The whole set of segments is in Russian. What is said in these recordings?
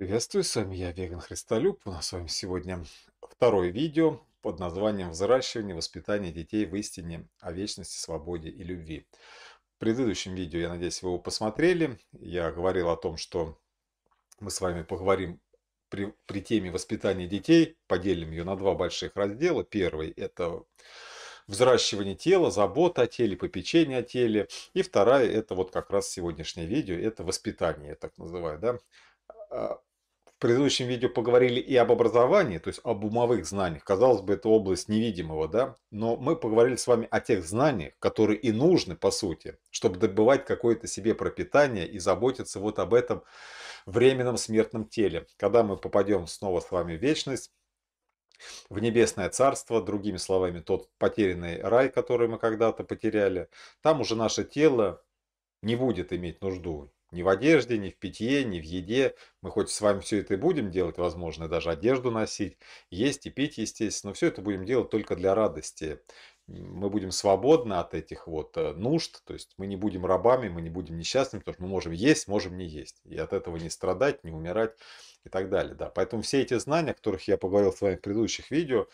Приветствую, с вами я, Веган Христолюб. У нас с вами сегодня второе видео под названием «Взращивание, воспитание детей в истине о вечности, свободе и любви». В предыдущем видео, я надеюсь, вы его посмотрели. Я говорил о том, что мы с вами поговорим при, при теме воспитания детей, поделим ее на два больших раздела. Первый – это взращивание тела, забота о теле, попечение о теле. И вторая – это вот как раз сегодняшнее видео, это воспитание, я так называю, да, а, предыдущем видео поговорили и об образовании, то есть об умовых знаниях. Казалось бы, это область невидимого, да? Но мы поговорили с вами о тех знаниях, которые и нужны, по сути, чтобы добывать какое-то себе пропитание и заботиться вот об этом временном смертном теле. Когда мы попадем снова с вами в вечность, в небесное царство, другими словами, тот потерянный рай, который мы когда-то потеряли, там уже наше тело не будет иметь нужду ни в одежде, ни в питье, ни в еде. Мы хоть с вами все это и будем делать, возможно, даже одежду носить, есть и пить, естественно. Но все это будем делать только для радости. Мы будем свободны от этих вот э, нужд, то есть мы не будем рабами, мы не будем несчастными, потому что мы можем есть, можем не есть. И от этого не страдать, не умирать и так далее. Да. Поэтому все эти знания, о которых я поговорил с вами в предыдущих видео,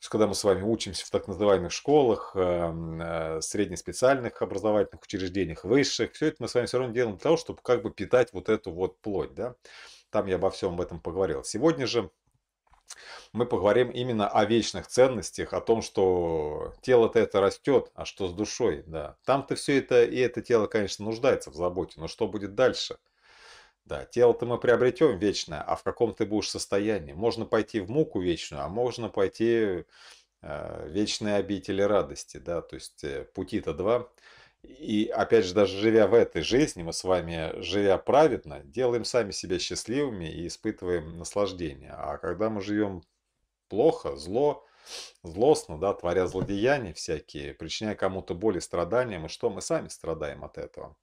что когда мы с вами учимся в так называемых школах, эм, э, среднеспециальных образовательных учреждениях, высших, все это мы с вами все равно делаем для того, чтобы как бы питать вот эту вот плоть, да. Там я обо всем об этом поговорил. Сегодня же мы поговорим именно о вечных ценностях, о том, что тело-то это растет, а что с душой, да. Там-то все это, и это тело, конечно, нуждается в заботе, но что будет дальше? Да, тело-то мы приобретем вечное, а в каком ты будешь состоянии? Можно пойти в муку вечную, а можно пойти э, вечные обители радости, да, то есть э, пути-то два. И опять же, даже живя в этой жизни, мы с вами, живя праведно, делаем сами себя счастливыми и испытываем наслаждение. А когда мы живем плохо, зло, злостно, да, творя злодеяния всякие, причиняя кому-то боль и страдания, мы что? Мы сами страдаем от этого.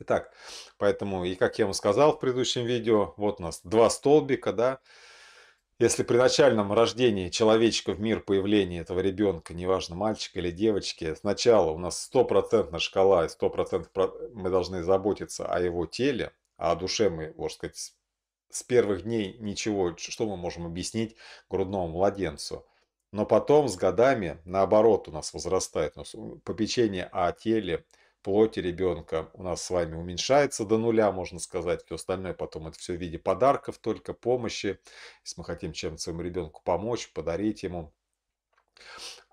Итак, поэтому, и как я вам сказал в предыдущем видео, вот у нас два столбика, да, если при начальном рождении человечка в мир появления этого ребенка, неважно, мальчика или девочки, сначала у нас стопроцентная шкала, и стопроцентно мы должны заботиться о его теле, а о душе мы, можно сказать, с первых дней ничего, что мы можем объяснить грудному младенцу. Но потом с годами, наоборот, у нас возрастает у нас попечение о теле, плоти ребенка у нас с вами уменьшается до нуля, можно сказать. Все остальное потом это все в виде подарков, только помощи. Если мы хотим чем-то своему ребенку помочь, подарить ему.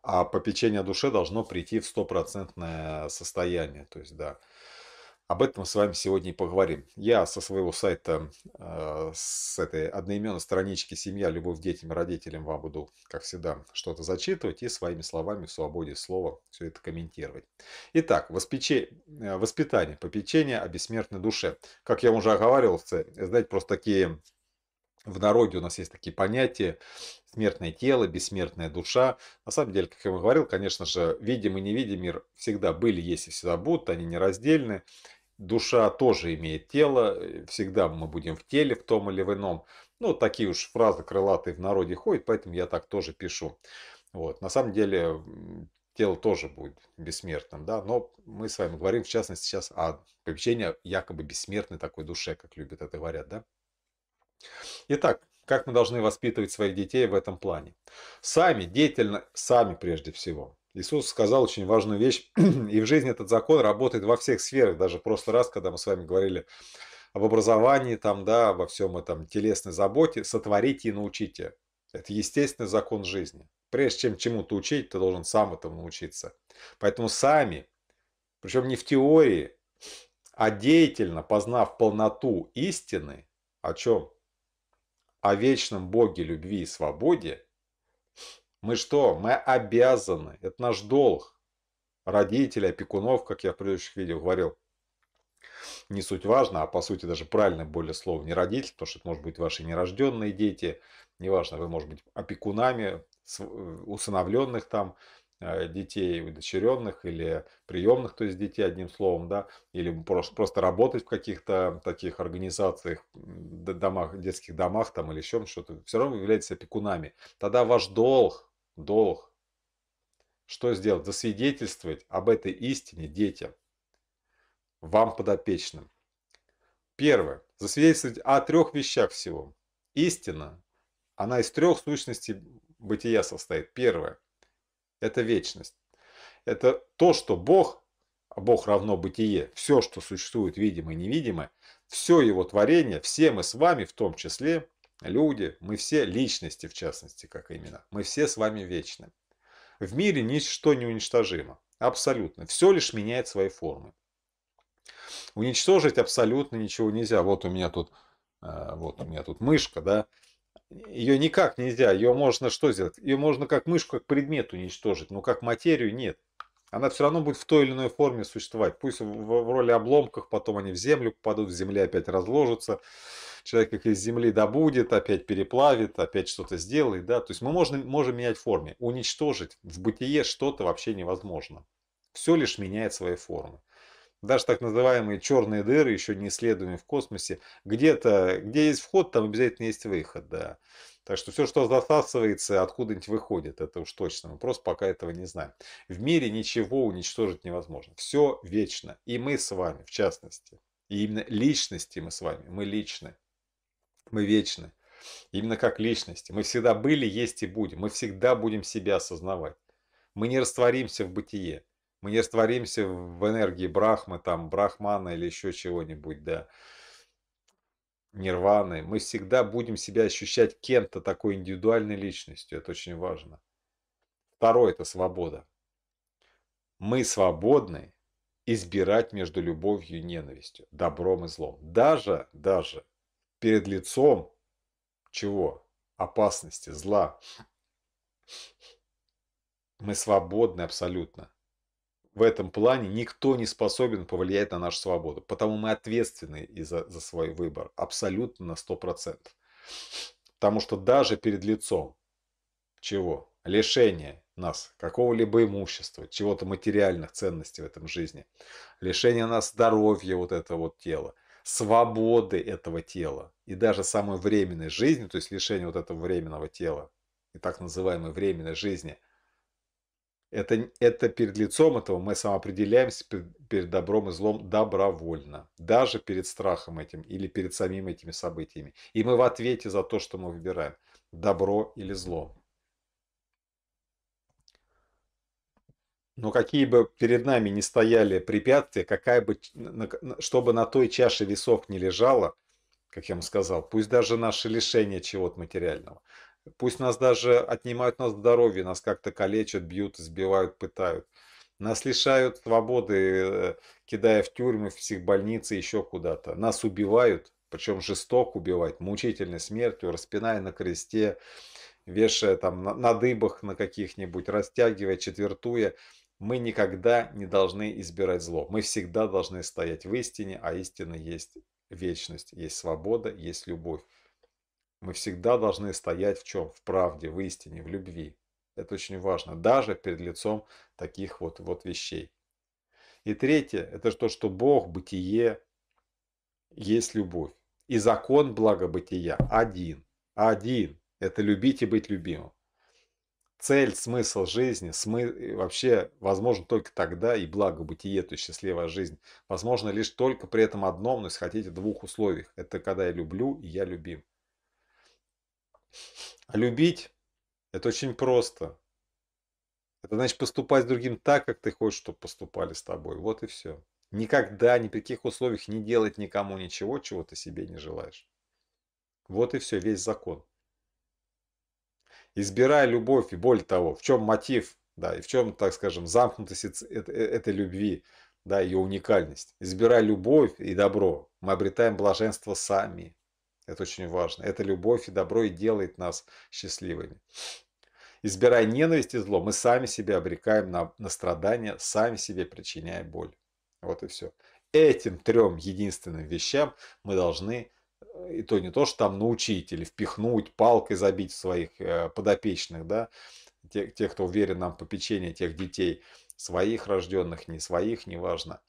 А попечение о душе должно прийти в стопроцентное состояние. То есть, да, об этом мы с вами сегодня и поговорим. Я со своего сайта, э, с этой одноименной странички «Семья, любовь к детям родителям» вам буду, как всегда, что-то зачитывать и своими словами в свободе слова все это комментировать. Итак, воспече... Э, воспитание, попечение о бессмертной душе. Как я уже оговаривался, знаете, просто такие в народе у нас есть такие понятия смертное тело, бессмертная душа. На самом деле, как я вам говорил, конечно же, видим и не мир всегда были, есть и всегда будут, они не нераздельны душа тоже имеет тело, э, всегда мы будем в теле в том или в ином. Ну, такие уж фразы крылатые в народе ходят, поэтому я так тоже пишу. Вот. На самом деле тело тоже будет бессмертным, да, но мы с вами говорим, в частности, сейчас о попечении якобы бессмертной такой душе, как любят это говорят, да. Итак, как мы должны воспитывать своих детей в этом плане? Сами, деятельно, сами прежде всего. Иисус сказал очень важную вещь, и в жизни этот закон работает во всех сферах, даже в прошлый раз, когда мы с вами говорили об образовании, там, да, во всем этом телесной заботе, сотворите и научите. Это естественный закон жизни. Прежде чем чему-то учить, ты должен сам этому научиться. Поэтому сами, причем не в теории, а деятельно, познав полноту истины, о чем? О вечном Боге любви и свободе – мы что? Мы обязаны. Это наш долг. Родители, опекунов, как я в предыдущих видео говорил. Не суть важно, а по сути даже правильно более слово не родитель, потому что это может быть ваши нерожденные дети, неважно, вы может быть опекунами э, усыновленных там э, детей, удочеренных или приемных, то есть детей, одним словом, да, или просто, просто работать в каких-то таких организациях, домах, детских домах там или еще что-то, все равно вы являетесь опекунами. Тогда ваш долг долг. Что сделать? Засвидетельствовать об этой истине детям, вам подопечным. Первое. Засвидетельствовать о трех вещах всего. Истина, она из трех сущностей бытия состоит. Первое – это вечность. Это то, что Бог, а Бог равно бытие, все, что существует видимое и невидимое, все его творение, все мы с вами в том числе, люди, мы все личности, в частности, как именно. Мы все с вами вечны. В мире ничто не уничтожимо. Абсолютно. Все лишь меняет свои формы. Уничтожить абсолютно ничего нельзя. Вот у меня тут, э, вот у меня тут мышка, да. Ее никак нельзя. Ее можно что сделать? Ее можно как мышку, как предмет уничтожить, но как материю нет она все равно будет в той или иной форме существовать. Пусть в, в роли обломков потом они в землю попадут, в земле опять разложатся, человек их из земли добудет, опять переплавит, опять что-то сделает. Да? То есть мы можем, можем менять форме. Уничтожить в бытие что-то вообще невозможно. Все лишь меняет свои формы. Даже так называемые черные дыры, еще не исследуемые в космосе, где-то, где есть вход, там обязательно есть выход, да. Так что все, что засасывается, откуда-нибудь выходит. Это уж точно. Мы просто пока этого не знаем. В мире ничего уничтожить невозможно. Все вечно. И мы с вами, в частности. И именно личности мы с вами. Мы личны. Мы вечны. Именно как личности. Мы всегда были, есть и будем. Мы всегда будем себя осознавать. Мы не растворимся в бытие. Мы не растворимся в энергии Брахмы, там, Брахмана или еще чего-нибудь, да нирваны, мы всегда будем себя ощущать кем-то такой индивидуальной личностью. Это очень важно. Второе – это свобода. Мы свободны избирать между любовью и ненавистью, добром и злом. Даже, даже перед лицом чего? Опасности, зла. Мы свободны абсолютно в этом плане никто не способен повлиять на нашу свободу. Потому мы ответственны и за, за свой выбор. Абсолютно на 100%. Потому что даже перед лицом чего? Лишения нас какого-либо имущества, чего-то материальных ценностей в этом жизни. Лишение нас здоровья вот этого вот тела, свободы этого тела. И даже самой временной жизни, то есть лишение вот этого временного тела и так называемой временной жизни – это, это перед лицом этого мы самоопределяемся перед добром и злом добровольно, даже перед страхом этим или перед самим этими событиями. И мы в ответе за то, что мы выбираем, добро или зло. Но какие бы перед нами ни стояли препятствия, какая бы, чтобы на той чаше весов не лежало, как я вам сказал, пусть даже наше лишение чего-то материального, Пусть нас даже отнимают нас здоровье, нас как-то калечат, бьют, сбивают, пытают. Нас лишают свободы, э, кидая в тюрьмы, в психбольницы, еще куда-то. Нас убивают, причем жестоко убивать, мучительной смертью, распиная на кресте, вешая там на, на дыбах на каких-нибудь, растягивая, четвертуя. Мы никогда не должны избирать зло. Мы всегда должны стоять в истине, а истина есть вечность, есть свобода, есть любовь. Мы всегда должны стоять в чем? В правде, в истине, в любви. Это очень важно, даже перед лицом таких вот, вот вещей. И третье, это то, что Бог, бытие, есть любовь. И закон благобытия один. Один. Это любить и быть любимым. Цель, смысл жизни, смы... вообще возможно только тогда и благо бытие, то есть счастливая жизнь, возможно лишь только при этом одном, но если хотите, двух условиях. Это когда я люблю и я любим. А любить – это очень просто. Это значит поступать с другим так, как ты хочешь, чтобы поступали с тобой. Вот и все. Никогда, ни при каких условиях не делать никому ничего, чего ты себе не желаешь. Вот и все, весь закон. Избирая любовь и более того, в чем мотив, да, и в чем, так скажем, замкнутость э, э, этой любви, да, ее уникальность. Избирая любовь и добро, мы обретаем блаженство сами. Это очень важно. Это любовь и добро и делает нас счастливыми. Избирая ненависть и зло, мы сами себя обрекаем на, на страдания, сами себе причиняя боль. Вот и все. Этим трем единственным вещам мы должны э, и то не то, что там научить или впихнуть, палкой забить своих э, подопечных, да, тех, тех, кто уверен нам попечение тех детей, своих рожденных, не своих, неважно.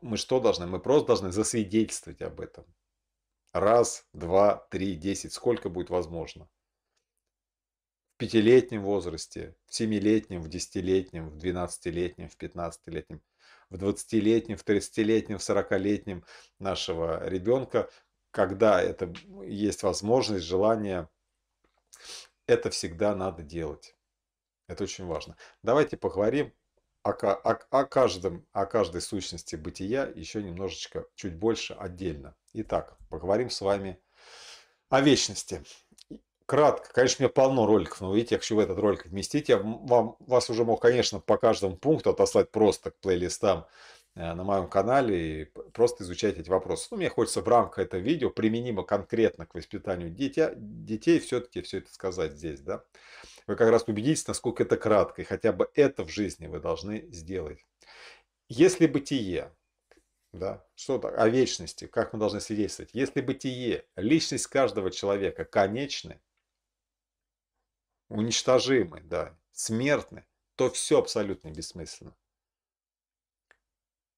Мы что должны? Мы просто должны засвидетельствовать об этом. Раз, два, три, десять, сколько будет возможно. В пятилетнем возрасте, в семилетнем, в десятилетнем, в двенадцатилетнем, в пятнадцатилетнем, в двадцатилетнем, в тридцатилетнем, в сорокалетнем нашего ребенка, когда это есть возможность, желание, это всегда надо делать. Это очень важно. Давайте поговорим о, о, о, каждом, о каждой сущности бытия еще немножечко, чуть больше отдельно. Итак, поговорим с вами о вечности. Кратко, конечно, у меня полно роликов, но видите, я хочу в этот ролик вместить. Я вам, вас уже мог, конечно, по каждому пункту отослать просто к плейлистам Э, на моем канале и просто изучать эти вопросы. Ну, мне хочется в рамках этого видео применимо конкретно к воспитанию дитя, детей все-таки все это сказать здесь, да. Вы как раз убедитесь, насколько это кратко, и хотя бы это в жизни вы должны сделать. Если бытие, да, что о вечности, как мы должны свидетельствовать, если бытие, личность каждого человека конечны, уничтожимы, да, смертны, то все абсолютно бессмысленно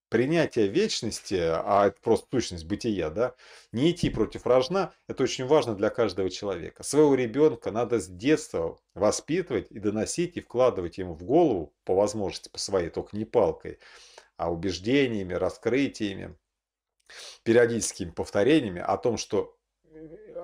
принятие вечности, а это просто сущность бытия, да, не идти против рожна, это очень важно для каждого человека. Своего ребенка надо с детства воспитывать и доносить, и вкладывать ему в голову, по возможности, по своей, только не палкой, а убеждениями, раскрытиями, периодическими повторениями о том, что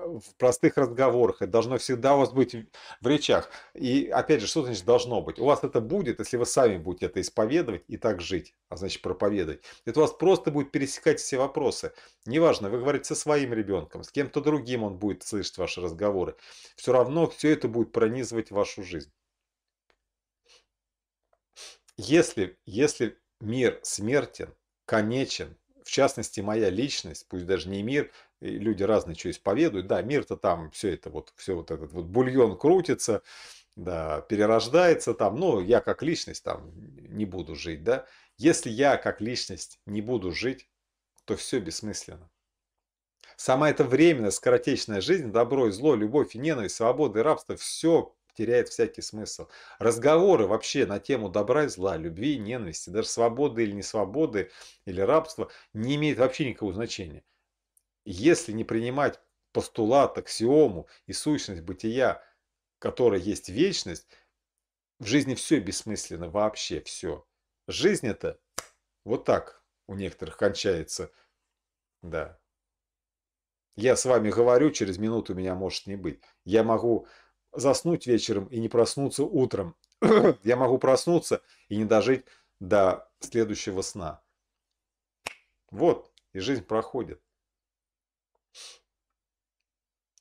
в простых разговорах, это должно всегда у вас быть в речах. И опять же, что значит должно быть? У вас это будет, если вы сами будете это исповедовать и так жить, а значит проповедовать. Это у вас просто будет пересекать все вопросы. Неважно, вы говорите со своим ребенком, с кем-то другим он будет слышать ваши разговоры. Все равно все это будет пронизывать вашу жизнь. Если, если мир смертен, конечен, в частности, моя личность, пусть даже не мир, люди разные что исповедуют. Да, мир-то там все это вот, все вот этот вот бульон крутится, да, перерождается там, ну, я как личность там не буду жить, да. Если я как личность не буду жить, то все бессмысленно. Сама эта временная, скоротечная жизнь, добро и зло, любовь и ненависть, свобода и рабство, все теряет всякий смысл. Разговоры вообще на тему добра и зла, любви и ненависти, даже свободы или несвободы, или рабства, не имеет вообще никакого значения. Если не принимать постулат, аксиому и сущность бытия, которая есть вечность, в жизни все бессмысленно, вообще все. Жизнь это вот так у некоторых кончается. Да. Я с вами говорю, через минуту меня может не быть. Я могу заснуть вечером и не проснуться утром. Я могу проснуться и не дожить до следующего сна. Вот, и жизнь проходит.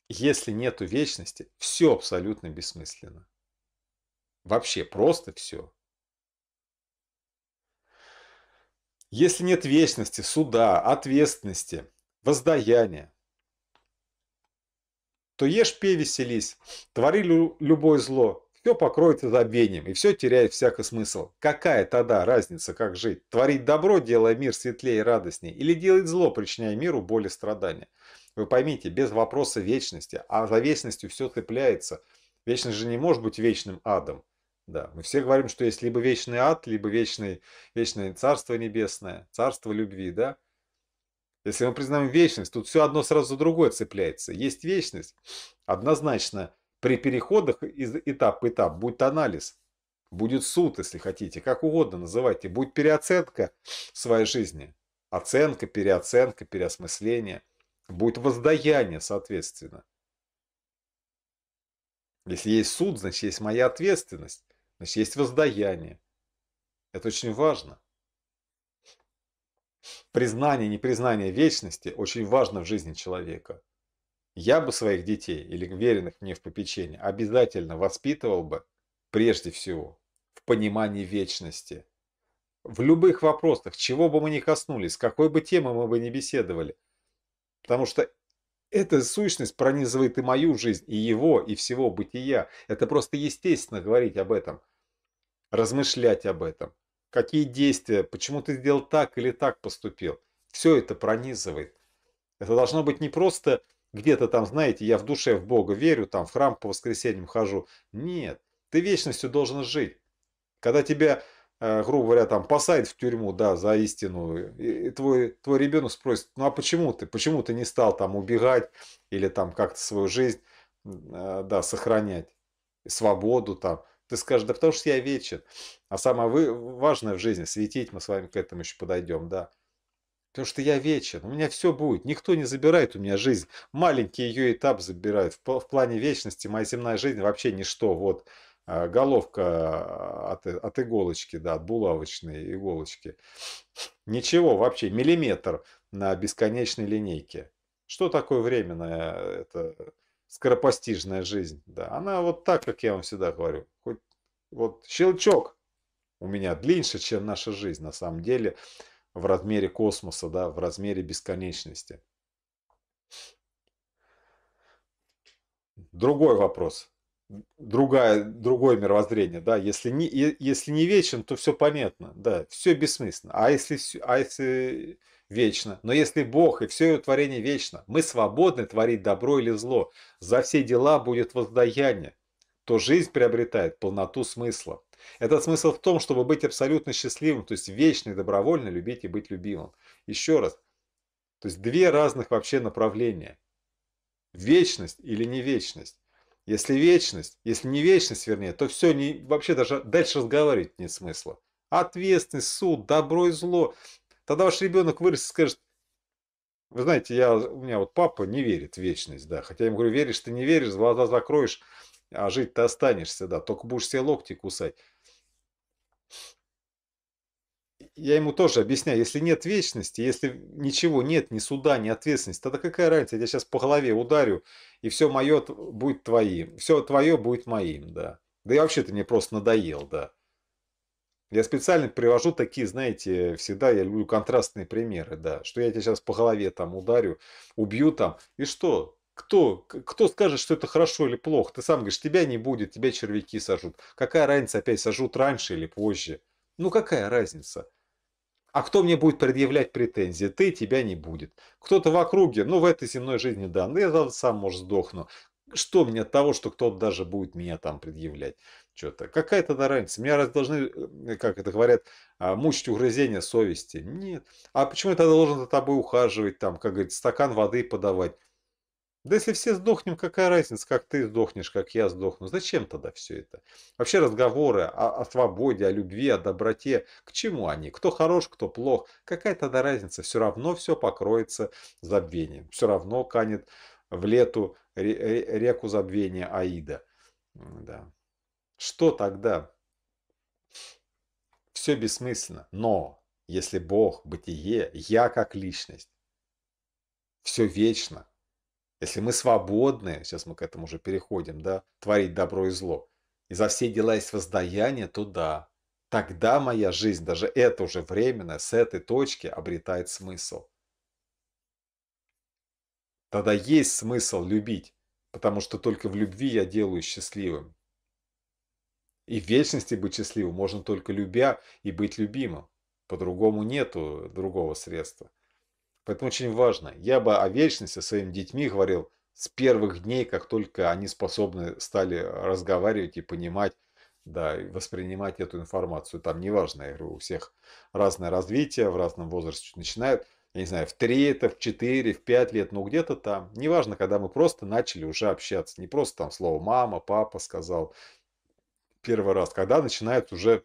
Если нету вечности, все абсолютно бессмысленно. Вообще просто все. Если нет вечности, суда, ответственности, воздаяния, то ешь, пей, веселись, твори лю любое зло, все покроется забвением, и все теряет всякий смысл. Какая тогда разница, как жить? Творить добро, делая мир светлее и радостнее, или делать зло, причиняя миру боль и страдания? Вы поймите, без вопроса вечности, а за вечностью все цепляется. Вечность же не может быть вечным адом. Да, мы все говорим, что есть либо вечный ад, либо вечный, вечное Царство Небесное, Царство Любви, да? Если мы признаем вечность, тут все одно сразу другое цепляется. Есть вечность. Однозначно, при переходах из этапа в этап будет анализ, будет суд, если хотите, как угодно называйте, будет переоценка своей жизни. Оценка, переоценка, переосмысление – Будет воздаяние, соответственно. Если есть суд, значит, есть моя ответственность, значит, есть воздаяние. Это очень важно. Признание, непризнание вечности очень важно в жизни человека. Я бы своих детей или веренных мне в попечение обязательно воспитывал бы прежде всего в понимании вечности. В любых вопросах, чего бы мы ни коснулись, какой бы темы мы бы ни беседовали – Потому что эта сущность пронизывает и мою жизнь, и его, и всего бытия. Это просто естественно говорить об этом, размышлять об этом. Какие действия, почему ты сделал так или так поступил. Все это пронизывает. Это должно быть не просто где-то там, знаете, я в душе в Бога верю, там в храм по воскресеньям хожу. Нет, ты вечностью должен жить. Когда тебя Э, грубо говоря, там, посадят в тюрьму, да, за истину, и, твой, твой ребенок спросит, ну а почему ты, почему ты не стал там убегать или там как-то свою жизнь, э, да, сохранять, свободу там, ты скажешь, да потому что я вечен. А самое важное в жизни, светить, мы с вами к этому еще подойдем, да. Потому что я вечен, у меня все будет, никто не забирает у меня жизнь. Маленький ее этап забирает, в плане вечности моя земная жизнь вообще ничто, вот. А, головка а, от, э, от иголочки, да, от булавочной иголочки. Ничего вообще, миллиметр на бесконечной линейке. Что такое временная э, это э, скоропостижная жизнь? Да, она вот так, как я вам всегда говорю. Хоть вот щелчок у меня длиннее, чем наша жизнь на самом деле в размере космоса, да, в размере бесконечности. Другой вопрос другая, другое мировоззрение, да, если не, если не вечен, то все понятно, да, все бессмысленно, а если, а если вечно, но если Бог и все его творение вечно, мы свободны творить добро или зло, за все дела будет воздаяние, то жизнь приобретает полноту смысла. Этот смысл в том, чтобы быть абсолютно счастливым, то есть вечно и добровольно любить и быть любимым. Еще раз, то есть две разных вообще направления. Вечность или не вечность. Если вечность, если не вечность, вернее, то все, не, вообще даже дальше разговаривать нет смысла. Ответственность, суд, добро и зло. Тогда ваш ребенок вырастет и скажет, вы знаете, я, у меня вот папа не верит в вечность, да. Хотя я ему говорю, веришь ты не веришь, глаза закроешь, а жить ты останешься, да. Только будешь все локти кусать. я ему тоже объясняю, если нет вечности, если ничего нет, ни суда, ни ответственности, тогда какая разница, я тебя сейчас по голове ударю, и все мое будет твоим, все твое будет моим, да. Да я вообще-то мне просто надоел, да. Я специально привожу такие, знаете, всегда я люблю контрастные примеры, да, что я тебя сейчас по голове там ударю, убью там, и что? Кто, кто скажет, что это хорошо или плохо? Ты сам говоришь, тебя не будет, тебя червяки сожрут. Какая разница, опять сожрут раньше или позже? Ну какая разница? А кто мне будет предъявлять претензии? Ты, тебя не будет. Кто-то в округе, ну, в этой земной жизни, да, ну, я сам, может, сдохну. Что мне от того, что кто-то даже будет меня там предъявлять? Что-то. Какая тогда разница? Меня раз должны, э, как это говорят, а, мучить угрызения совести. Нет. А почему я тогда должен за тобой ухаживать, там, как говорится, стакан воды подавать? Да если все сдохнем, какая разница, как ты сдохнешь, как я сдохну? Зачем тогда все это? Вообще разговоры о, о свободе, о любви, о доброте, к чему они? Кто хорош, кто плох? Какая тогда разница? Все равно все покроется забвением. Все равно канет в лету реку забвения Аида. Да. Что тогда? Все бессмысленно. Но если Бог, бытие, я как личность, все вечно, если мы свободны, сейчас мы к этому уже переходим, да, творить добро и зло, и за все дела есть воздаяние, то да, тогда моя жизнь, даже это уже временное, с этой точки обретает смысл. Тогда есть смысл любить, потому что только в любви я делаю счастливым. И в вечности быть счастливым можно только любя и быть любимым. По-другому нету другого средства. Поэтому очень важно. Я бы о вечности своими детьми говорил с первых дней, как только они способны стали разговаривать и понимать, да, воспринимать эту информацию. Там неважно, я говорю, у всех разное развитие, в разном возрасте начинают. Я не знаю, в 3, это в 4, в 5 лет, ну где-то там. Неважно, когда мы просто начали уже общаться. Не просто там слово «мама», «папа» сказал первый раз. Когда начинают уже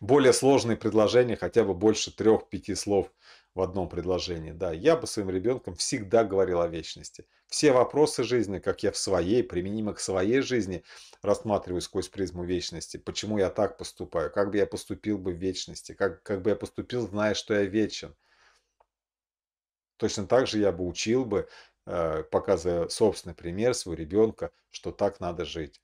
более сложные предложения, хотя бы больше трех-пяти слов в одном предложении. Да, я бы своим ребенком всегда говорил о вечности. Все вопросы жизни, как я в своей, применимо к своей жизни, рассматриваю сквозь призму вечности. Почему я так поступаю? Как бы я поступил бы в вечности? Как, как бы я поступил, зная, что я вечен? Точно так же я бы учил бы, э, показывая собственный пример своего ребенка, что так надо жить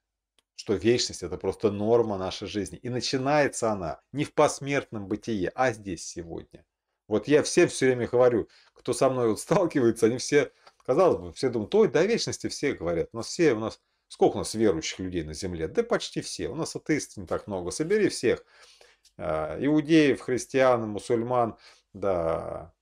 что вечность – это просто норма нашей жизни. И начинается она не в посмертном бытии, а здесь, сегодня – вот я всем все время говорю, кто со мной вот сталкивается, они все, казалось бы, все думают, ой, до вечности все говорят. У нас все, у нас, сколько у нас верующих людей на земле? Да почти все. У нас атеистов не так много. Собери всех. А, иудеев, христиан, мусульман, да,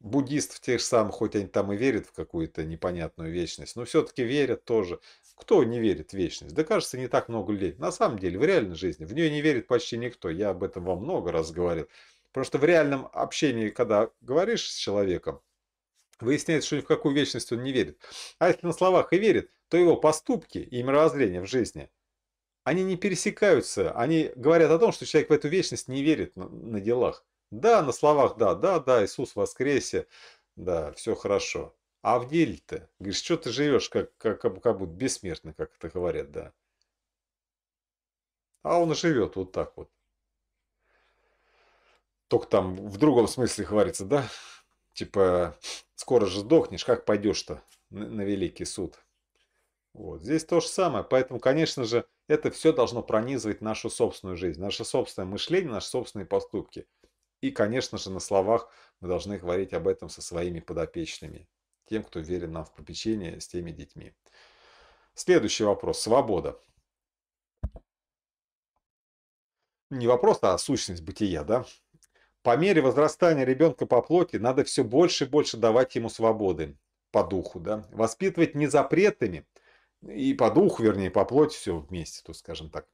буддистов тех же самых, хоть они там и верят в какую-то непонятную вечность, но все-таки верят тоже. Кто не верит в вечность? Да кажется, не так много людей. На самом деле, в реальной жизни в нее не верит почти никто. Я об этом вам много раз говорил. Просто в реальном общении, когда говоришь с человеком, выясняется, что ни в какую вечность он не верит. А если на словах и верит, то его поступки и мировоззрение в жизни, они не пересекаются. Они говорят о том, что человек в эту вечность не верит на, на делах. Да, на словах, да, да, да, Иисус воскресе, да, все хорошо. А в деле-то, говоришь, что ты живешь, как, как, как будто бессмертно, как это говорят, да. А он живет вот так вот только там в другом смысле говорится, да? Типа, скоро же сдохнешь, как пойдешь-то на, на Великий суд? Вот. Здесь то же самое. Поэтому, конечно же, это все должно пронизывать нашу собственную жизнь, наше собственное мышление, наши собственные поступки. И, конечно же, на словах мы должны говорить об этом со своими подопечными, тем, кто верит нам в попечение, с теми детьми. Следующий вопрос. Свобода. Не вопрос, а сущность бытия, да? По мере возрастания ребенка по плоти надо все больше и больше давать ему свободы по духу, да, воспитывать не запретами, и по духу, вернее, по плоти все вместе, то скажем так.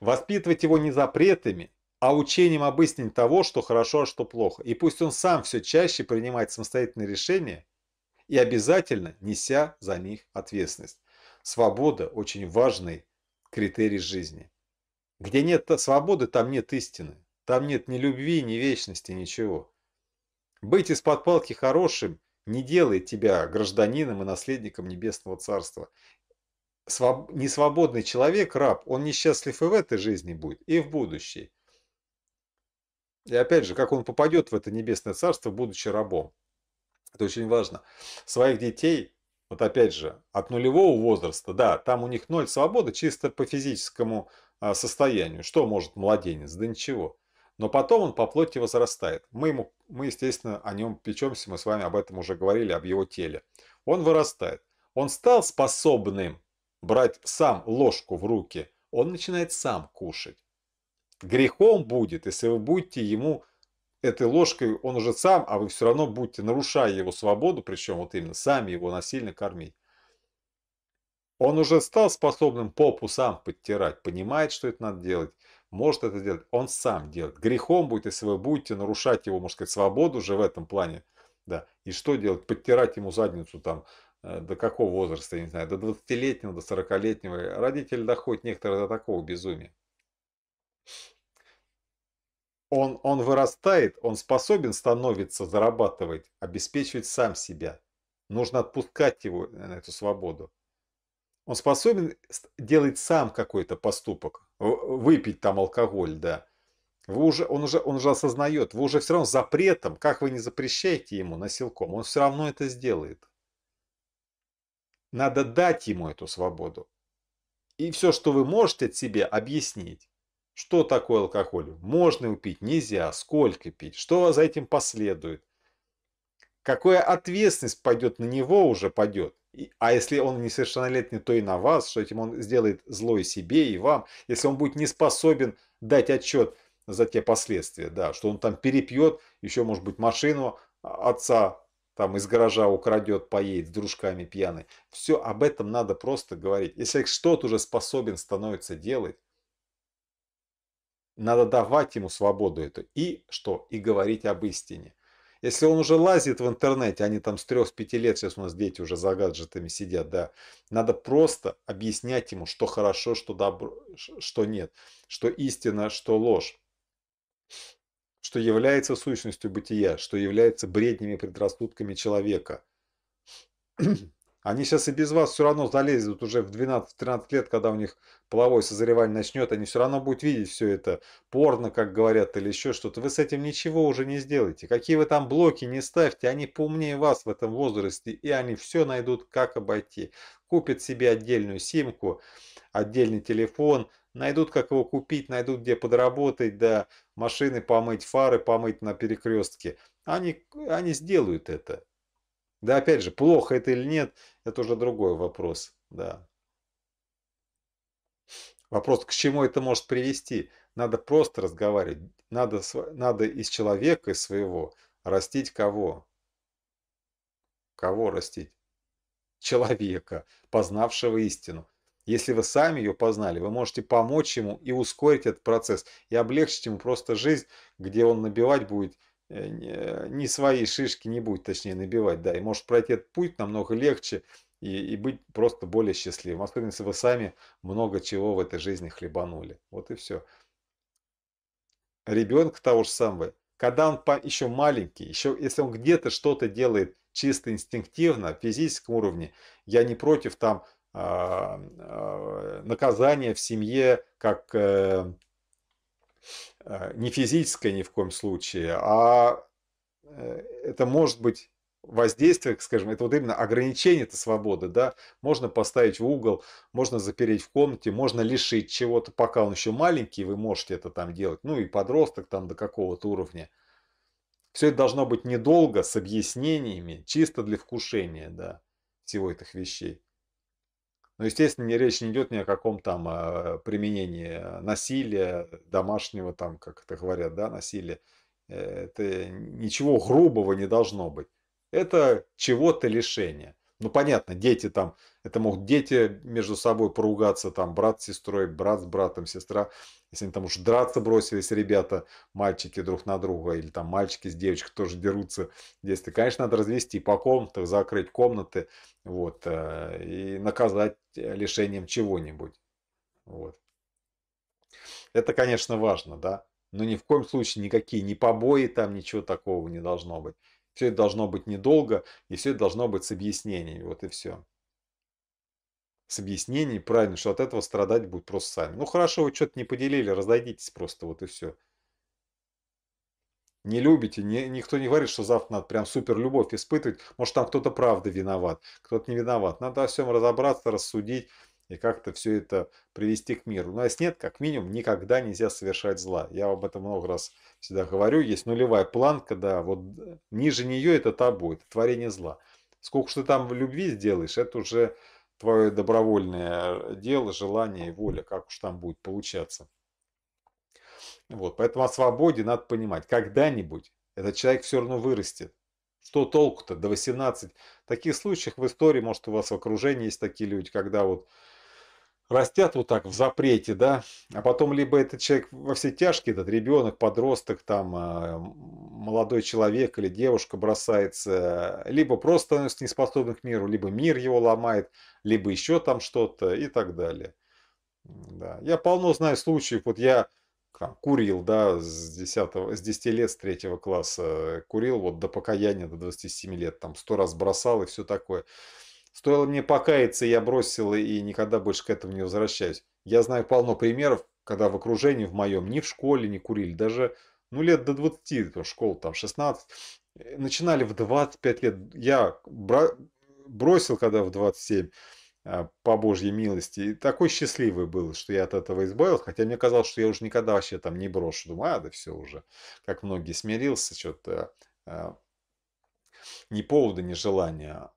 Воспитывать его не запретами, а учением об истине того, что хорошо, а что плохо. И пусть он сам все чаще принимает самостоятельные решения и обязательно неся за них ответственность. Свобода – очень важный критерий жизни. Где нет свободы, там нет истины. Там нет ни любви, ни вечности, ничего. Быть из-под палки хорошим не делает тебя гражданином и наследником Небесного Царства. Своб... Несвободный человек, раб, он несчастлив и в этой жизни будет, и в будущей. И опять же, как он попадет в это Небесное Царство, будучи рабом. Это очень важно. Своих детей, вот опять же, от нулевого возраста, да, там у них ноль свободы чисто по физическому а, состоянию. Что может младенец? Да ничего. Но потом он по плоти возрастает. Мы, ему, мы, естественно, о нем печемся, мы с вами об этом уже говорили, об его теле. Он вырастает. Он стал способным брать сам ложку в руки. Он начинает сам кушать. Грехом будет, если вы будете ему этой ложкой, он уже сам, а вы все равно будете, нарушая его свободу, причем вот именно сами его насильно кормить. Он уже стал способным попу сам подтирать, понимает, что это надо делать может это делать, он сам делает. Грехом будет, если вы будете нарушать его, можно сказать, свободу уже в этом плане. Да. И что делать? Подтирать ему задницу там э, до какого возраста, я не знаю, до 20-летнего, до 40-летнего. Родители доходят некоторые до такого безумия. Он, он вырастает, он способен становиться, зарабатывать, обеспечивать сам себя. Нужно отпускать его э, на эту свободу. Он способен делать сам какой-то поступок, выпить там алкоголь, да, вы уже, он, уже, он уже осознает, вы уже все равно запретом, как вы не запрещаете ему насилком, он все равно это сделает. Надо дать ему эту свободу. И все, что вы можете себе объяснить, что такое алкоголь, можно упить, нельзя, сколько пить, что за этим последует, какая ответственность пойдет на него уже, пойдет, а если он несовершеннолетний, то и на вас, что этим он сделает зло и себе, и вам. Если он будет не способен дать отчет за те последствия, да, что он там перепьет, еще, может быть, машину отца там из гаража украдет, поедет с дружками пьяный. Все, об этом надо просто говорить. Если что-то уже способен становится делать, надо давать ему свободу эту. И что? И говорить об истине. Если он уже лазит в интернете, они там с 3-5 лет, сейчас у нас дети уже за гаджетами сидят, да, надо просто объяснять ему, что хорошо, что добро, что нет, что истина, что ложь что является сущностью бытия, что является бреднями предрассудками человека. Они сейчас и без вас все равно залезут уже в 12-13 лет, когда у них половое созревание начнет, они все равно будут видеть все это, порно, как говорят, или еще что-то. Вы с этим ничего уже не сделаете. Какие вы там блоки не ставьте, они поумнее вас в этом возрасте, и они все найдут, как обойти. Купят себе отдельную симку, отдельный телефон, найдут, как его купить, найдут, где подработать, да, машины помыть, фары помыть на перекрестке. Они, они сделают это. Да, опять же, плохо это или нет, это уже другой вопрос. Да. Вопрос, к чему это может привести. Надо просто разговаривать. Надо, надо из человека, из своего, растить кого? Кого растить? Человека, познавшего истину. Если вы сами ее познали, вы можете помочь ему и ускорить этот процесс, и облегчить ему просто жизнь, где он набивать будет Э, э, не свои шишки не будет, точнее, набивать, да, и может пройти этот путь намного легче и, и быть просто более счастливым. Особенно, если вы сами много чего в этой жизни хлебанули. Вот и все. Ребенка того же самого, когда он еще маленький, еще если он где-то что-то делает чисто инстинктивно, в физическом уровне, я не против там а, а, наказания в семье, как э, Э, не физическое ни в коем случае, а э, это может быть воздействие, скажем, это вот именно ограничение это свободы, да, можно поставить в угол, можно запереть в комнате, можно лишить чего-то, пока он еще маленький, вы можете это там делать, ну и подросток там до какого-то уровня. Все это должно быть недолго, с объяснениями, чисто для вкушения, да, всего этих вещей. Но, ну, естественно, не речь не идет ни о каком там а, применении насилия, домашнего там, как это говорят, да, насилия. Э, это ничего грубого не должно быть. Это чего-то лишение. Ну, понятно, дети там, это могут дети между собой поругаться, там, брат с сестрой, брат с братом, сестра. Если они там уж драться бросились, ребята, мальчики друг на друга, или там мальчики с девочкой тоже дерутся в Конечно, надо развести по комнатам, закрыть комнаты, вот, э, и наказать э, лишением чего-нибудь, вот. Это, конечно, важно, да, но ни в коем случае никакие, ни побои там, ничего такого не должно быть. Все это должно быть недолго, и все это должно быть с объяснениями. Вот и все. С объяснений, правильно, что от этого страдать будет просто сами. Ну хорошо, вы что-то не поделили, разойдитесь просто, вот и все. Не любите, не, никто не говорит, что завтра надо прям супер любовь испытывать. Может, там кто-то правда виноват, кто-то не виноват. Надо во всем разобраться, рассудить, и как-то все это привести к миру. У ну, нас нет, как минимум, никогда нельзя совершать зла. Я об этом много раз всегда говорю. Есть нулевая планка, да, вот э, ниже нее это табу, это творение зла. Сколько что ты там в любви сделаешь, это уже твое добровольное э, дело, желание и воля, как уж там будет получаться. Вот, поэтому о свободе надо понимать. Когда-нибудь этот человек все равно вырастет. Что толку-то? До 18. В таких случаях в истории, может, у вас в окружении есть такие люди, когда вот растят вот так в запрете, да, а потом либо этот человек во все тяжкие, этот ребенок, подросток, там, а, молодой человек или девушка бросается, либо просто становится неспособным к миру, либо мир его ломает, либо еще там что-то и так далее. Да. Я полно знаю случаев, вот я там, курил, да, с 10, с 10 лет, с 3 класса курил, вот до покаяния, до 27 лет, там, сто раз бросал и все такое. Стоило мне покаяться, я бросил и никогда больше к этому не возвращаюсь. Я знаю полно примеров, когда в окружении в моем ни в школе не курили, даже ну лет до 20, потому что школа там 16, э, начинали в 25 лет. Я бросил, когда в 27, а, по Божьей милости. И такой счастливый был, что я от этого избавился. Хотя мне казалось, что я уже никогда вообще там не брошу. Думаю, а, да все уже. Как многие смирился, что-то а, не повода, не желания.